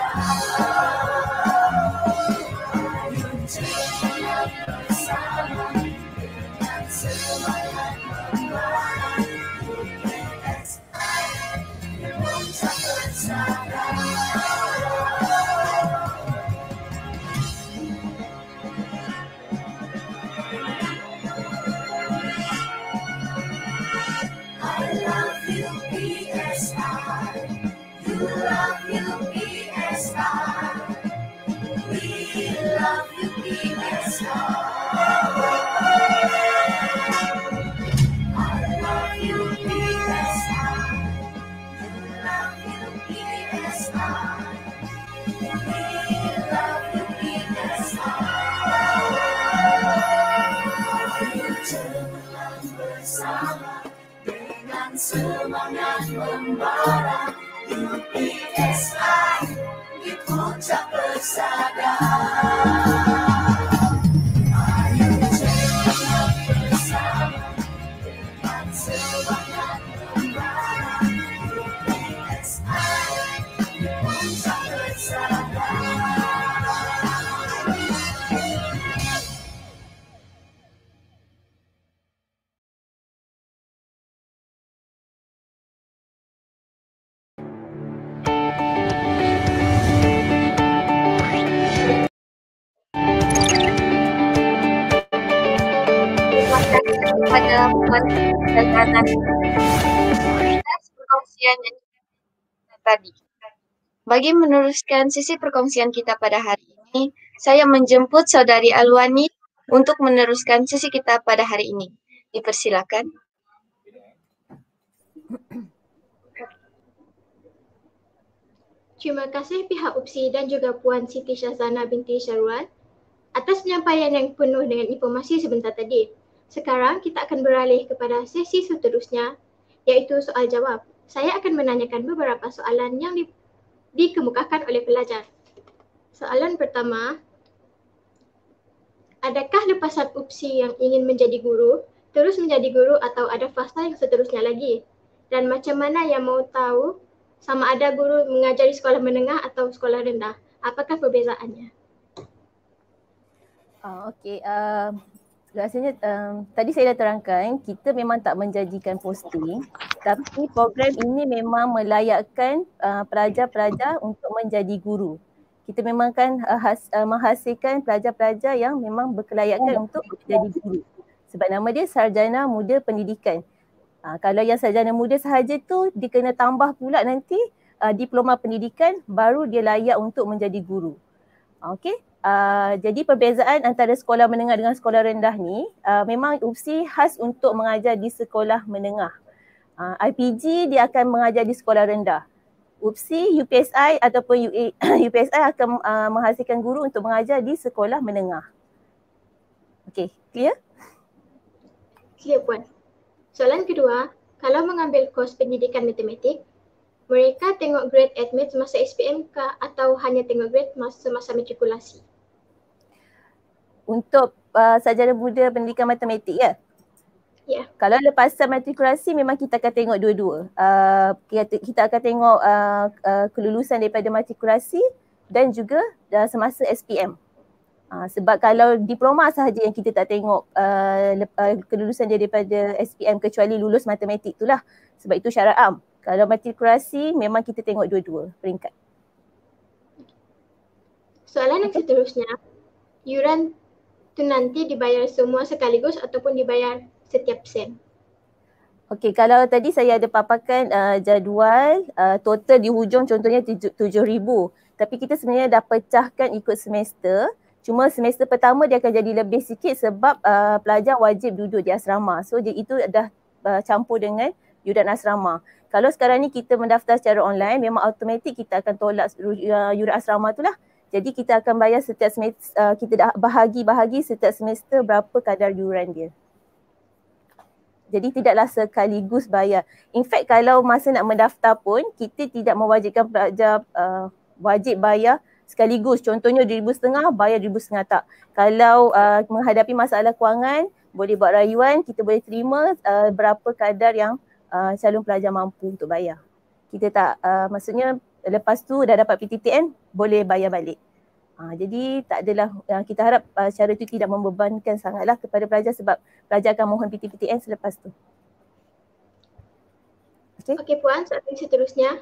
You love We love I love You love We love bersama dengan semangat membara. bersama sadar pengalaman dan anak perkongsian yang tadi. Bagi meneruskan sisi perkongsian kita pada hari ini, saya menjemput saudari Alwani untuk meneruskan sisi kita pada hari ini. Dipersilakan. Terima kasih pihak UPSI dan juga Puan Siti Syazana binti Syarwan atas penyampaian yang penuh dengan informasi sebentar tadi. Sekarang kita akan beralih kepada sesi seterusnya iaitu soal jawab. Saya akan menanyakan beberapa soalan yang di, dikemukakan oleh pelajar. Soalan pertama, adakah lepasan UPSI yang ingin menjadi guru terus menjadi guru atau ada fasa yang seterusnya lagi? Dan macam mana yang mau tahu sama ada guru mengajar di sekolah menengah atau sekolah rendah? Apakah perbezaannya? Oh, Okey, uh, rasanya um, tadi saya dah terangkan kita memang tak menjanjikan posting tapi program ini memang melayakkan uh, pelajar-pelajar untuk menjadi guru. Kita memang kan uh, has, uh, menghasilkan pelajar-pelajar yang memang berkelayakan hmm. untuk menjadi guru. Sebab nama dia Sarjana Muda Pendidikan. Uh, kalau yang Sarjana Muda sahaja tu dia kena tambah pula nanti uh, diploma pendidikan baru dia layak untuk menjadi guru. Okey. Uh, jadi perbezaan antara sekolah menengah dengan sekolah rendah ni uh, memang UPSI khas untuk mengajar di sekolah menengah. Uh, ah, IPG dia akan mengajar di sekolah rendah. UPSI, UPSI ataupun UA, UPSI [COUGHS] akan uh, menghasilkan guru untuk mengajar di sekolah menengah. Okey, clear? Clear Puan. Soalan kedua, kalau mengambil kos pendidikan matematik, mereka tengok grade admit semasa SPM ke atau hanya tengok grade semasa matrikulasi? Masa untuk uh, sajarah muda pendidikan matematik ya. Yeah. Kalau lepasan matrikulasi memang kita akan tengok dua-dua. Uh, kita akan tengok uh, uh, kelulusan daripada matrikulasi dan juga uh, semasa SPM. Uh, sebab kalau diploma sahaja yang kita tak tengok uh, uh, kelulusan dia daripada SPM kecuali lulus matematik itulah. Sebab itu syarat am. Kalau matrikulasi memang kita tengok dua-dua peringkat. Soalan yang seterusnya, yuran tu nanti dibayar semua sekaligus ataupun dibayar setiap sen. Okey, kalau tadi saya ada paparkan uh, jadual uh, total di hujung contohnya RM7,000 tapi kita sebenarnya dah pecahkan ikut semester cuma semester pertama dia akan jadi lebih sikit sebab uh, pelajar wajib duduk di asrama so dia itu dah uh, campur dengan yuran asrama kalau sekarang ni kita mendaftar secara online memang automatik kita akan tolak uh, asrama tu lah jadi kita akan bayar setiap semester, uh, kita dah bahagi-bahagi setiap semester berapa kadar yuran dia. Jadi tidaklah sekaligus bayar. In fact kalau masa nak mendaftar pun kita tidak mewajibkan pelajar uh, wajib bayar sekaligus. Contohnya RM1,500 bayar RM1,500 tak. Kalau uh, menghadapi masalah kewangan boleh buat rayuan kita boleh terima uh, berapa kadar yang uh, calon pelajar mampu untuk bayar. Kita tak, uh, maksudnya lepas tu dah dapat PTTN boleh bayar balik. Ha, jadi tak adalah yang ha, kita harap uh, secara itu tidak membebankan sangatlah kepada pelajar sebab pelajar akan mohon PTPTN selepas tu. Okey okay, Puan, soalan seterusnya.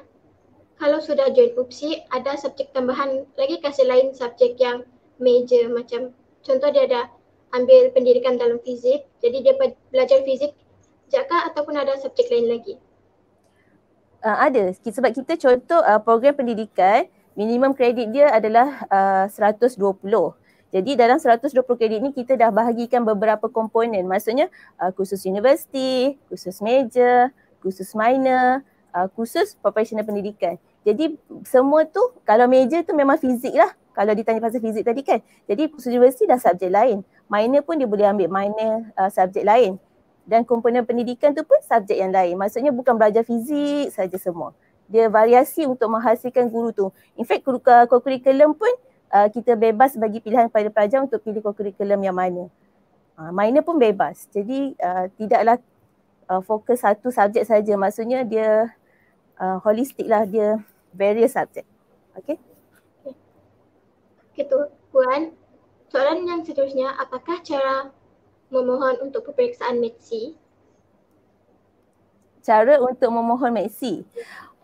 Kalau sudah join UPSI, ada subjek tambahan lagi ke selain subjek yang major macam contoh dia ada ambil pendidikan dalam fizik, jadi dia belajar fizik jaka ataupun ada subjek lain lagi? uh, ada sebab kita contoh uh, program pendidikan minimum kredit dia adalah ah, uh, 120. Jadi dalam 120 kredit ni kita dah bahagikan beberapa komponen. Maksudnya uh, khusus universiti, khusus major, khusus minor, uh, khusus professional pendidikan. Jadi semua tu kalau major tu memang fizik lah. Kalau ditanya pasal fizik tadi kan. Jadi khusus universiti dah subjek lain. Minor pun dia boleh ambil minor uh, subjek lain dan komponen pendidikan tu pun subjek yang lain. Maksudnya bukan belajar fizik saja semua. Dia variasi untuk menghasilkan guru tu. In fact, kurikulum pun uh, kita bebas bagi pilihan kepada pelajar untuk pilih kurikulum yang mana. Uh, minor pun bebas. Jadi uh, tidaklah uh, fokus satu subjek saja. Maksudnya dia uh, holistik lah. Dia various subjek. Okay. Okay tu Puan. Soalan yang seterusnya, apakah cara memohon untuk peperiksaan medsi? Cara untuk memohon medsi.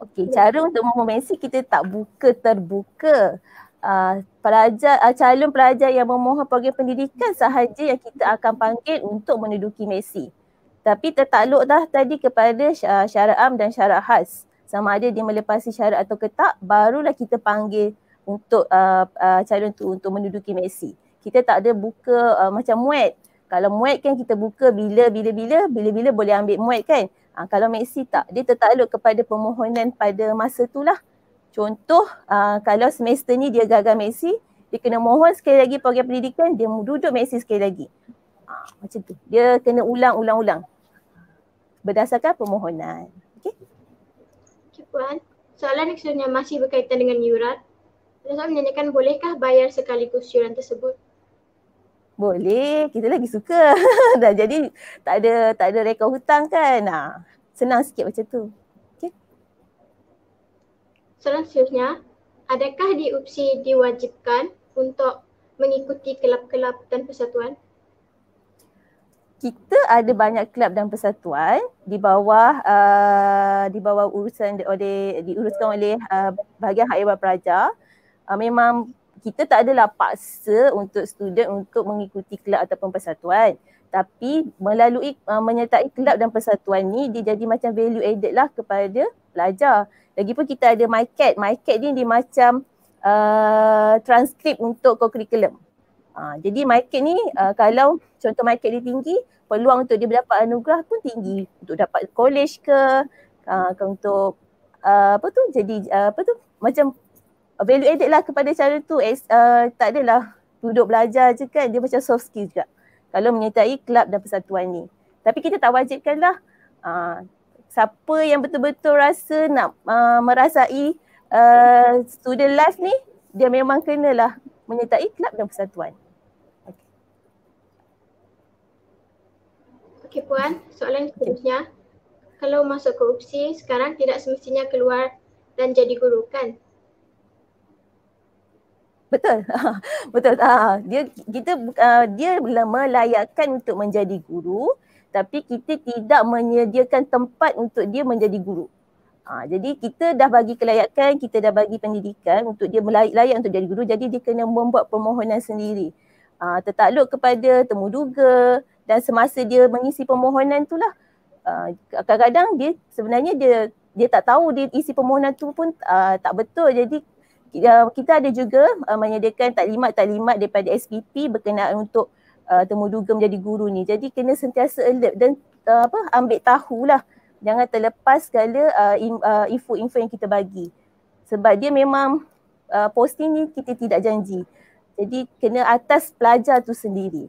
Okey, ya. cara untuk memohon medsi kita tak buka terbuka. Uh, pelajar uh, calon pelajar yang memohon program pendidikan sahaja yang kita akan panggil untuk menduduki Messi. Tapi tertakluk dah tadi kepada uh, syarat am dan syarat khas. Sama ada dia melepasi syarat atau ketak, barulah kita panggil untuk uh, uh, calon tu untuk menduduki Messi. Kita tak ada buka uh, macam muet kalau muat kan kita buka bila bila bila bila bila boleh ambil muat kan ha, kalau Messi tak dia tertakluk kepada permohonan pada masa lah. contoh ha, kalau semester ni dia gagal Messi dia kena mohon sekali lagi program pendidikan dia duduk Messi sekali lagi ha, macam tu dia kena ulang ulang ulang berdasarkan permohonan okey Puan, soalan yang masih berkaitan dengan yurat. Saya menanyakan bolehkah bayar sekaligus yuran tersebut? boleh kita lagi suka [LAUGHS] dah jadi tak ada tak ada rekod hutang kan ah senang sikit macam tu okey soalan adakah di UPSI diwajibkan untuk mengikuti kelab-kelab dan persatuan kita ada banyak kelab dan persatuan di bawah uh, di bawah urusan oleh diuruskan oleh uh, bahagian hak ibadah pelajar uh, memang kita tak adalah paksa untuk student untuk mengikuti kelab ataupun persatuan tapi melalui uh, menyertai kelab dan persatuan ni dia jadi macam value added lah kepada pelajar. Lagipun kita ada MyCat. MyCat ni dia macam uh, transkrip untuk co-curriculum. Uh, jadi MyCat ni uh, kalau contoh MyCat dia tinggi, peluang untuk dia dapat anugerah pun tinggi. Untuk dapat college ke, uh, untuk uh, apa tu jadi uh, apa tu macam value added lah kepada cara tu as, uh, tak adalah duduk belajar je kan dia macam soft skill juga kalau menyertai kelab dan persatuan ni tapi kita tak wajibkan lah uh, siapa yang betul-betul rasa nak uh, merasai uh, student life ni dia memang kenalah menyertai kelab dan persatuan Okey Puan, soalan seterusnya. Okay. Kalau masuk ke UPSI, sekarang tidak semestinya keluar dan jadi guru kan? betul [LAUGHS] betul ah dia kita uh, dia melayakkan untuk menjadi guru tapi kita tidak menyediakan tempat untuk dia menjadi guru Ha, jadi kita dah bagi kelayakan, kita dah bagi pendidikan untuk dia melayak, layak untuk jadi guru. Jadi dia kena membuat permohonan sendiri. Ha, tertakluk kepada temuduga dan semasa dia mengisi permohonan itulah lah. kadang-kadang dia sebenarnya dia dia tak tahu dia isi permohonan tu pun ha, tak betul. Jadi kita ada juga uh, menyediakan taklimat-taklimat daripada SPP berkenaan untuk uh, temuduga menjadi guru ni. Jadi kena sentiasa alert dan uh, apa ambil tahulah. Jangan terlepas segala uh, uh, info-info yang kita bagi. Sebab dia memang uh, posting ni kita tidak janji. Jadi kena atas pelajar tu sendiri.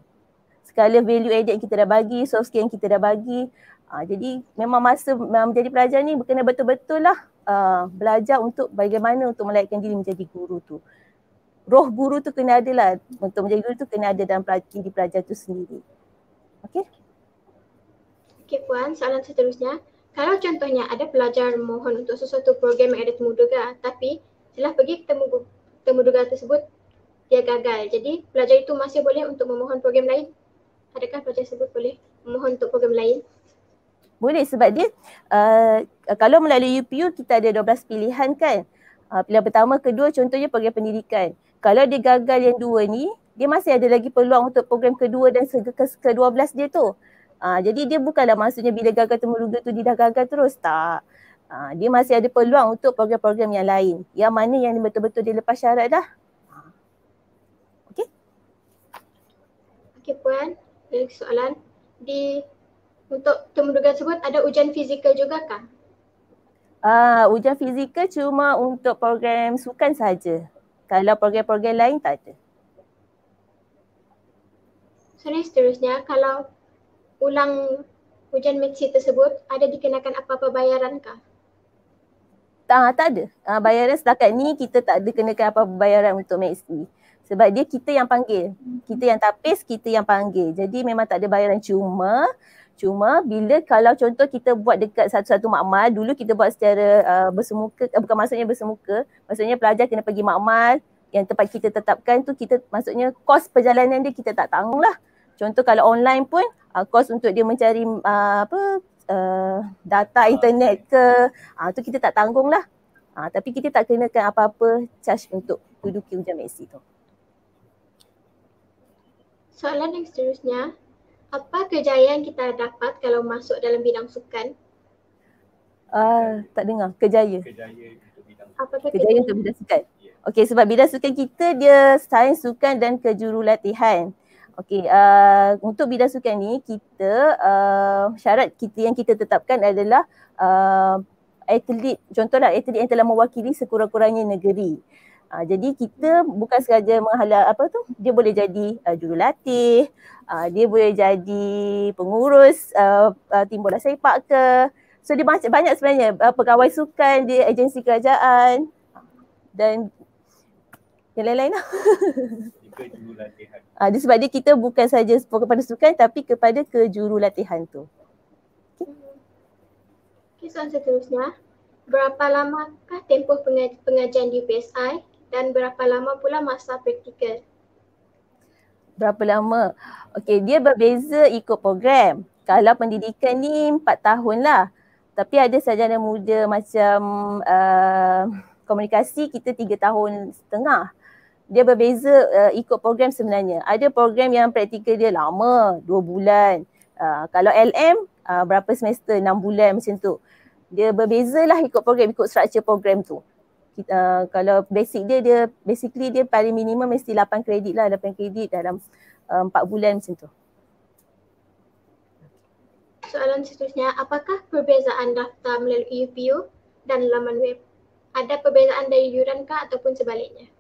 Segala value added yang kita dah bagi, soft skill yang kita dah bagi, Uh, jadi memang masa menjadi pelajar ni kena betul-betul lah uh, belajar untuk bagaimana untuk melayakkan diri menjadi guru tu. Roh guru tu kena ada lah. Untuk menjadi guru tu kena ada dalam pelajar, diri pelajar tu sendiri. Okay? Okay Puan, soalan seterusnya. Kalau contohnya ada pelajar mohon untuk sesuatu program yang ada temuduga tapi setelah pergi ke temuduga tersebut dia gagal. Jadi pelajar itu masih boleh untuk memohon program lain? Adakah pelajar tersebut boleh memohon untuk program lain? Boleh sebab dia uh, kalau melalui UPU kita ada 12 pilihan kan. Uh, pilihan pertama, kedua contohnya program pendidikan. Kalau dia gagal yang dua ni, dia masih ada lagi peluang untuk program kedua dan ke-12 ke- ke- dia tu. Uh, jadi dia bukanlah maksudnya bila gagal temuduga tu dia dah gagal terus. Tak. Uh, dia masih ada peluang untuk program-program yang lain. Yang mana yang betul-betul dia lepas syarat dah. Uh. Okay. Okay Puan, ada soalan. Di untuk temuduga tersebut ada ujian fizikal juga kan? Ah, uh, ujian fizikal cuma untuk program sukan saja. Kalau program-program lain tak ada. Sorry, seterusnya kalau ulang ujian matri tersebut ada dikenakan apa-apa bayaran kah? Tak, ah, tak ada. Uh, bayaran setakat ni kita tak ada kenakan apa-apa bayaran untuk matri. Sebab dia kita yang panggil. Kita yang tapis, kita yang panggil. Jadi memang tak ada bayaran cuma Cuma bila kalau contoh kita buat dekat satu-satu makmal, dulu kita buat secara uh, bersemuka, uh, bukan maksudnya bersemuka, maksudnya pelajar kena pergi makmal yang tempat kita tetapkan tu kita maksudnya kos perjalanan dia kita tak tanggung lah. Contoh kalau online pun uh, kos untuk dia mencari uh, apa uh, data ah, internet ke uh, tu kita tak tanggung lah. Uh, tapi kita tak kenakan apa-apa charge untuk duduk di ujian tu. Soalan yang seterusnya, apa kejayaan kita dapat kalau masuk dalam bidang sukan? uh, tak dengar. Kejayaan. Kejayaan kejaya kejaya untuk bidang sukan. Ya. Okey, sebab bidang sukan kita dia sains sukan dan kejurulatihan. Okey, uh, untuk bidang sukan ni kita uh, syarat kita yang kita tetapkan adalah uh, atlet contohlah atlet yang telah mewakili sekurang-kurangnya negeri. Uh, jadi kita bukan sahaja menghala apa tu dia boleh jadi uh, jurulatih, uh, dia boleh jadi pengurus uh, uh, tim bola sepak ke. So dia banyak, banyak sebenarnya uh, pegawai sukan di agensi kerajaan dan yang lain-lain lah. [LAUGHS] Kejurulatihan. Ha, uh, sebab dia kita bukan saja kepada sukan tapi kepada kejurulatihan tu. Okay. Okay, soalan seterusnya. Berapa lamakah tempoh pengaj- pengajian di PSI dan berapa lama pula masa praktikal? Berapa lama? Okey, dia berbeza ikut program. Kalau pendidikan ni empat tahun lah. Tapi ada sarjana muda macam uh, komunikasi kita tiga tahun setengah. Dia berbeza uh, ikut program sebenarnya. Ada program yang praktikal dia lama, dua bulan. Uh, kalau LM, uh, berapa semester? enam bulan macam tu. Dia berbezalah ikut program, ikut struktur program tu uh, kalau basic dia dia basically dia paling minimum mesti 8 kredit lah 8 kredit dalam uh, 4 bulan macam tu. Soalan seterusnya, apakah perbezaan daftar melalui UPU dan laman web? Ada perbezaan dari yuran kah ataupun sebaliknya?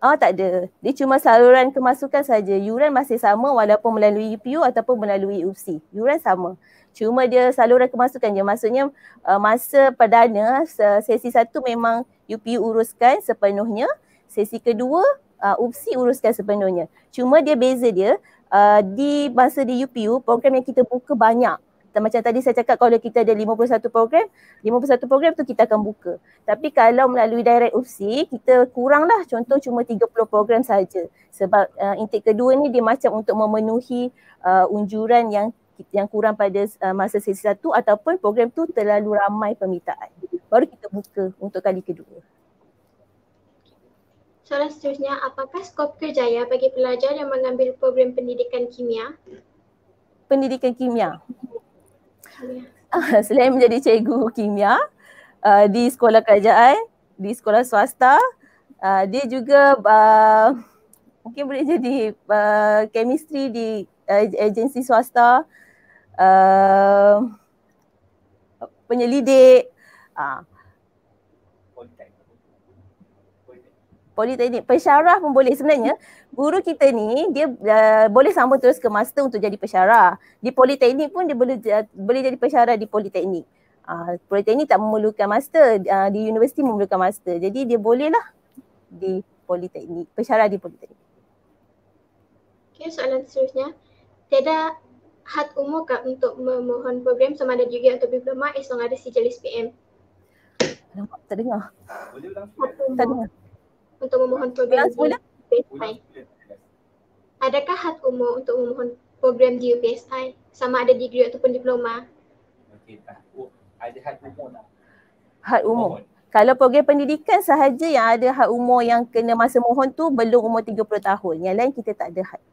Oh tak ada. Dia cuma saluran kemasukan saja. Yuran masih sama walaupun melalui UPU ataupun melalui UPSI. Yuran sama cuma dia saluran kemasukan je maksudnya uh, masa perdana sesi satu memang UPU uruskan sepenuhnya sesi kedua uh, UPSI uruskan sepenuhnya cuma dia beza dia uh, di masa di UPU program yang kita buka banyak macam tadi saya cakap kalau kita ada 51 program, 51 program tu kita akan buka. Tapi kalau melalui direct UPSI, kita kuranglah contoh cuma 30 program saja. Sebab uh, intake kedua ni dia macam untuk memenuhi uh, unjuran yang yang kurang pada uh, masa sesi satu ataupun program tu terlalu ramai permintaan. Baru kita buka untuk kali kedua. Soalan seterusnya, apakah skop kerjaya bagi pelajar yang mengambil program pendidikan kimia? Pendidikan kimia. kimia. Ah, selain menjadi cikgu kimia uh, di sekolah kerajaan, di sekolah swasta, uh, dia juga uh, mungkin boleh jadi uh, chemistry di agensi swasta uh, penyelidik uh, politeknik pensyarah pun boleh sebenarnya guru kita ni dia uh, boleh sambung terus ke master untuk jadi pensyarah di politeknik pun dia boleh boleh jadi pensyarah di politeknik uh, politeknik tak memerlukan master uh, di universiti memerlukan master jadi dia bolehlah di politeknik pensyarah di politeknik Okay, soalan seterusnya tiada had umum kah untuk memohon program sama ada juga untuk diploma as long ada sijalis PM? Alamak, tak dengar. Tak dengar. Untuk memohon program di UPSI. Adakah had umum untuk memohon program di UPSI sama ada degree ataupun diploma? Oh, ada had umur Had umur. Kalau program pendidikan sahaja yang ada hak umur yang kena masa mohon tu belum umur 30 tahun. Yang lain kita tak ada hak. Okay.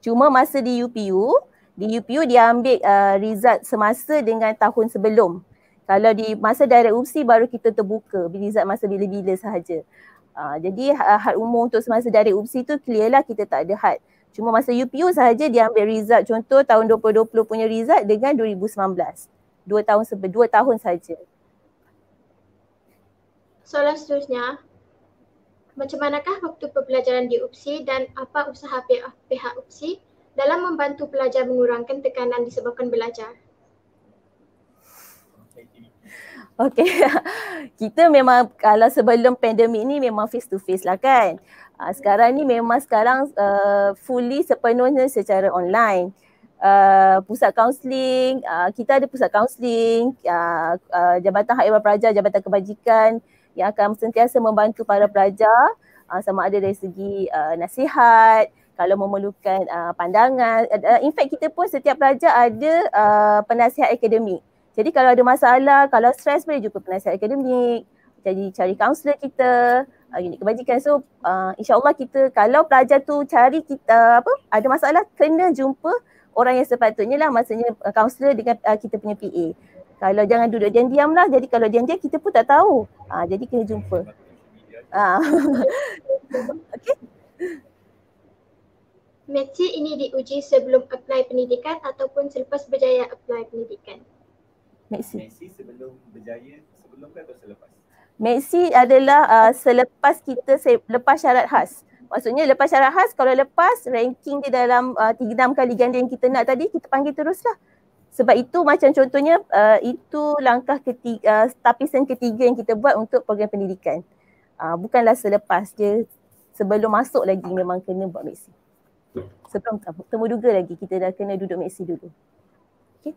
Cuma masa di UPU, di UPU dia ambil uh, result semasa dengan tahun sebelum. Kalau di masa direct UPSI baru kita terbuka result masa bila-bila sahaja. Uh, jadi uh, had umum untuk semasa direct UPSI tu clear lah kita tak ada had. Cuma masa UPU sahaja dia ambil result contoh tahun 2020 punya result dengan 2019. Dua tahun sebe dua tahun sahaja. Soalan seterusnya, macam manakah waktu pembelajaran di UPSI dan apa usaha pihak, pihak UPSI dalam membantu pelajar mengurangkan tekanan disebabkan belajar? Okey, [LAUGHS] kita memang kalau sebelum pandemik ni memang face to face lah kan. Ah, sekarang ni memang sekarang uh, fully sepenuhnya secara online. Uh, pusat kaunseling, uh, ah, kita ada pusat kaunseling, uh, ah, uh, Jabatan Hak Ewan Pelajar, Jabatan Kebajikan, yang akan sentiasa membantu para pelajar uh, sama ada dari segi uh, nasihat kalau memerlukan uh, pandangan uh, uh, in fact kita pun setiap pelajar ada uh, penasihat akademik jadi kalau ada masalah kalau stres boleh jumpa penasihat akademik jadi cari kaunselor kita uh, unit kebajikan so uh, insyaallah kita kalau pelajar tu cari kita uh, apa ada masalah kena jumpa orang yang sepatutnya lah maksudnya uh, kaunselor dengan uh, kita punya PA kalau jangan duduk diam diamlah, jadi kalau diam diam kita pun tak tahu ha, jadi kena jumpa ha. okay. Meti ini diuji sebelum apply pendidikan ataupun selepas berjaya apply pendidikan? Meti sebelum berjaya sebelum atau selepas? Meksi adalah uh, selepas kita selepas syarat khas. Maksudnya lepas syarat khas kalau lepas ranking dia dalam uh, ah, 3 kali ganda yang kita nak tadi kita panggil teruslah. Sebab itu macam contohnya uh, itu langkah ketiga uh, tapisan ketiga yang kita buat untuk program pendidikan. Uh, bukanlah selepas dia sebelum masuk lagi memang kena buat meksi. Sebelum temu duga lagi kita dah kena duduk meksi dulu. Okay.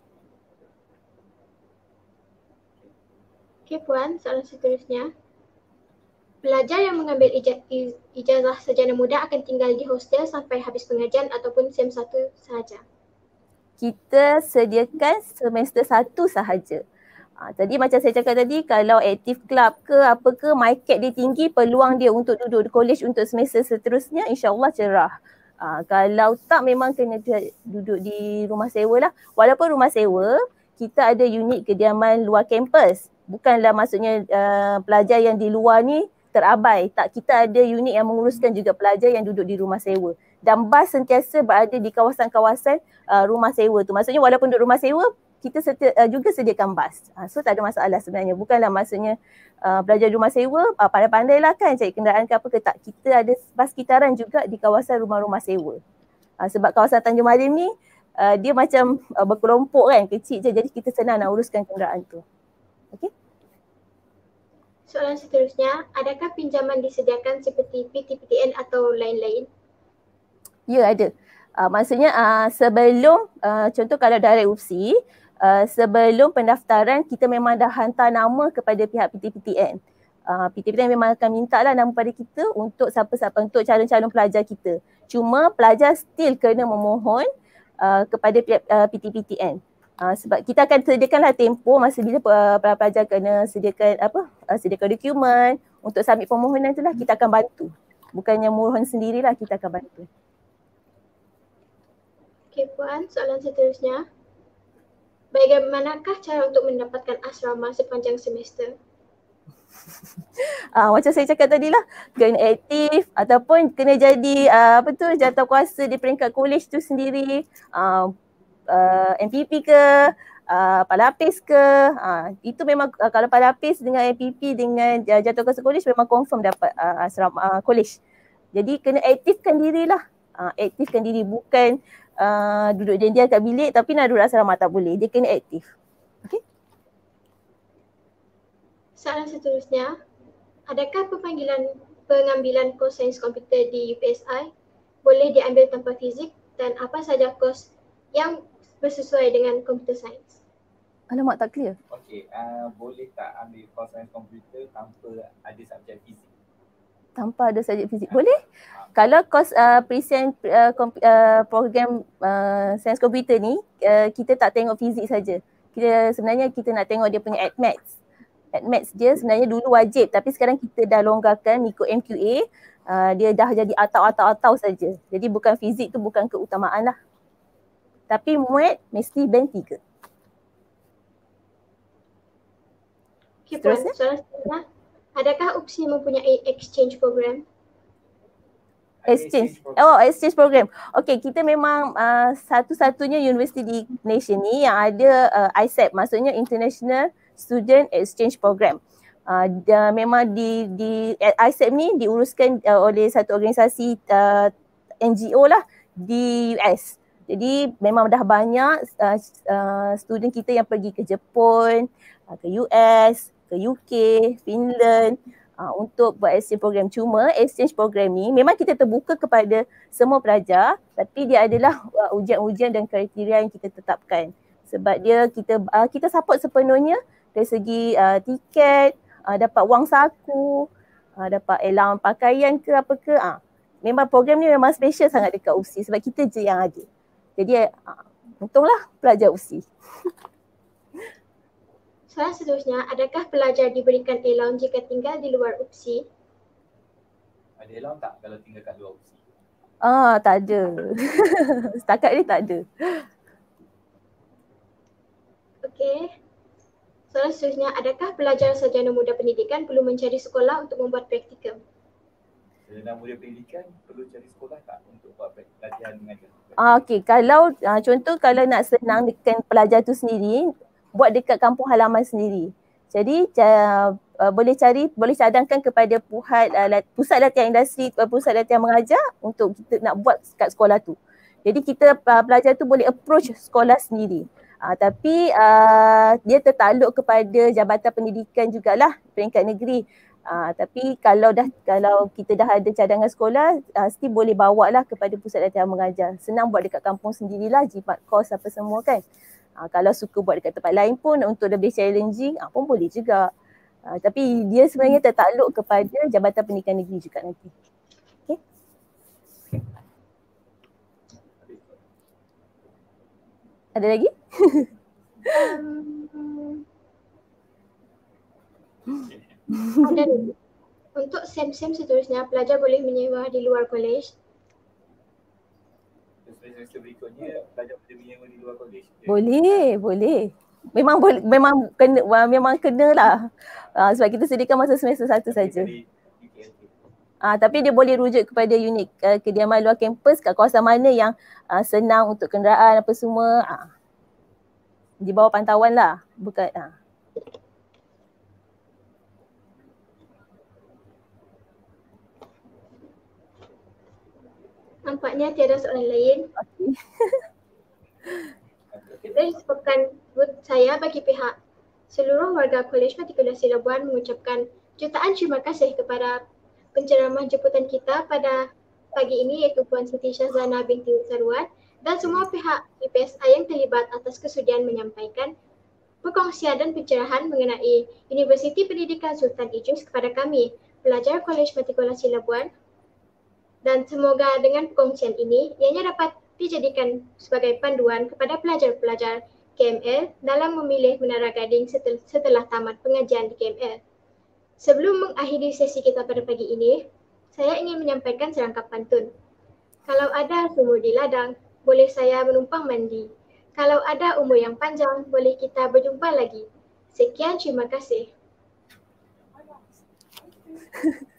Okay, puan, soalan seterusnya. Pelajar yang mengambil ij- ijazah sejana muda akan tinggal di hostel sampai habis pengajian ataupun SEM satu sahaja kita sediakan semester satu sahaja. Ha, ah, jadi macam saya cakap tadi, kalau aktif club ke apa ke, market dia tinggi, peluang dia untuk duduk di kolej untuk semester seterusnya insyaAllah cerah. Ha, kalau tak memang kena duduk di rumah sewa lah. Walaupun rumah sewa, kita ada unit kediaman luar kampus. Bukanlah maksudnya uh, pelajar yang di luar ni terabai. Tak, kita ada unit yang menguruskan juga pelajar yang duduk di rumah sewa dan bas sentiasa berada di kawasan-kawasan uh, rumah sewa tu. Maksudnya walaupun duduk rumah sewa, kita seti- uh, juga sediakan bas. Uh, so tak ada masalah sebenarnya. Bukanlah maksudnya uh, belajar rumah sewa, uh, pandai-pandailah kan cari kenderaan ke apa ke tak. Kita ada bas kitaran juga di kawasan rumah-rumah sewa. Uh, sebab kawasan Tanjung malim ni, uh, dia macam uh, berkelompok kan, kecil je. Jadi kita senang nak uruskan kenderaan tu. Okay? Soalan seterusnya, adakah pinjaman disediakan seperti PTPTN atau lain-lain? Ya ada. Uh, maksudnya uh, sebelum uh, contoh kalau direct UPSI uh, sebelum pendaftaran kita memang dah hantar nama kepada pihak PTPTN. Uh, PTPTN memang akan minta lah nama pada kita untuk siapa-siapa untuk calon-calon pelajar kita. Cuma pelajar still kena memohon uh, kepada pihak uh, PTPTN. Uh, sebab kita akan sediakanlah tempoh masa bila uh, pelajar kena sediakan apa uh, sediakan dokumen untuk submit permohonan itulah kita akan bantu. Bukannya mohon sendirilah kita akan bantu. Okay Puan, soalan seterusnya. Bagaimanakah cara untuk mendapatkan asrama sepanjang semester? [LAUGHS] Ah, macam saya cakap tadi lah, kena aktif ataupun kena jadi ah, apa tu jatuh kuasa di peringkat kolej tu sendiri, ah, uh, ah, MPP ke, ah, palapis ke, ah, itu memang ah, kalau palapis dengan MPP dengan ah, jatuh kuasa kolej memang confirm dapat ah, asrama ah, kolej. Jadi kena aktifkan dirilah, ah, aktifkan diri bukan uh, duduk jendian kat bilik tapi nak duduk asrama tak boleh. Dia kena aktif. Okay? Soalan seterusnya, adakah pemanggilan pengambilan kos sains komputer di UPSI boleh diambil tanpa fizik dan apa sahaja kos yang bersesuai dengan komputer sains? Alamak tak clear. Okay, uh, boleh tak ambil kos sains komputer tanpa ada subjek fizik? tanpa ada subjek fizik boleh kalau kos uh, present uh, uh, program uh, sains komputer ni uh, kita tak tengok fizik saja kita sebenarnya kita nak tengok dia punya admats admats dia sebenarnya dulu wajib tapi sekarang kita dah longgarkan ikut MQA uh, dia dah jadi atau-atau-atau saja jadi bukan fizik tu bukan keutamaan lah tapi muat mesti band tiga Okay, Seterusnya? Soalan Adakah UPSI mempunyai exchange program? Exchange. Oh, exchange program. Okay, kita memang uh, satu-satunya universiti di Malaysia ni yang ada uh, ISEP, maksudnya International Student Exchange Program. Uh, dia memang di di ISEP ni diuruskan uh, oleh satu organisasi uh, NGO lah di US. Jadi memang dah banyak uh, uh, student kita yang pergi ke Jepun, uh, ke US, ke UK, Finland uh, untuk buat exchange program. Cuma exchange program ni memang kita terbuka kepada semua pelajar tapi dia adalah [LAUGHS] uh, ujian-ujian dan kriteria yang kita tetapkan. Sebab dia kita uh, kita support sepenuhnya dari segi uh, tiket, uh, dapat wang saku, uh, dapat elang pakaian ke apa ke. Uh. Memang program ni memang special sangat dekat USI sebab kita je yang ada. Jadi uh, untunglah pelajar USI. [LAUGHS] Soalan seterusnya, adakah pelajar diberikan allowance jika tinggal di luar UPSI? Ada allowance tak kalau tinggal kat luar UPSI? Ah, oh, tak ada. [LAUGHS] Setakat ni tak ada. Okey. Soalan seterusnya, adakah pelajar sarjana muda pendidikan perlu mencari sekolah untuk membuat praktikum? Sarjana muda pendidikan perlu cari sekolah tak untuk buat pelajaran mengajar? Ah, Okey, kalau ah, contoh kalau nak senang dekat pelajar tu sendiri, buat dekat kampung halaman sendiri. Jadi uh, boleh cari, boleh cadangkan kepada puhat, uh, lat, pusat latihan industri, uh, pusat latihan mengajar untuk kita nak buat kat sekolah tu. Jadi kita uh, pelajar tu boleh approach sekolah sendiri. Uh, tapi uh, dia tertakluk kepada Jabatan Pendidikan jugalah peringkat negeri. Uh, tapi kalau dah kalau kita dah ada cadangan sekolah, uh, mesti boleh bawa lah kepada pusat latihan mengajar. Senang buat dekat kampung sendirilah, jimat kos apa semua kan. Uh, kalau suka buat dekat tempat lain pun untuk lebih challenging uh, pun boleh juga. Uh, tapi dia sebenarnya tertakluk kepada Jabatan Pendidikan Negeri juga nanti. Okay. Ada lagi? Um, ada lagi. Untuk SEM-SEM seterusnya, pelajar boleh menyewa di luar kolej semester berikutnya belajar pada minyak di luar kolej. Boleh, ya. boleh. Memang boleh, memang kena memang kenalah. Uh, sebab kita sediakan masa semester satu saja. ah tapi dia boleh rujuk kepada unit uh, kediaman luar kampus kat kawasan mana yang uh, senang untuk kenderaan apa semua. Uh, di bawah pantauan lah. Bukan, uh. Nampaknya tiada soalan lain. Okay. Dan [LAUGHS] sepekan saya bagi pihak seluruh warga Kolej Partikular Labuan mengucapkan jutaan terima kasih kepada penceramah jemputan kita pada pagi ini iaitu Puan Siti Syazana binti Sarwan dan semua pihak IPSA yang terlibat atas kesudian menyampaikan perkongsian dan pencerahan mengenai Universiti Pendidikan Sultan Ijus kepada kami, pelajar Kolej Matrikulasi Labuan dan semoga dengan perkongsian ini ianya dapat dijadikan sebagai panduan kepada pelajar-pelajar KML dalam memilih menara gading setel- setelah tamat pengajian di KML. Sebelum mengakhiri sesi kita pada pagi ini, saya ingin menyampaikan serangkap pantun. Kalau ada sumur di ladang, boleh saya menumpang mandi. Kalau ada umur yang panjang, boleh kita berjumpa lagi. Sekian, terima kasih. [LAUGHS]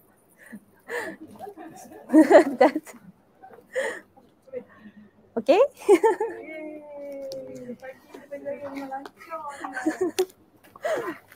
[LAUGHS] That's okay. [LAUGHS]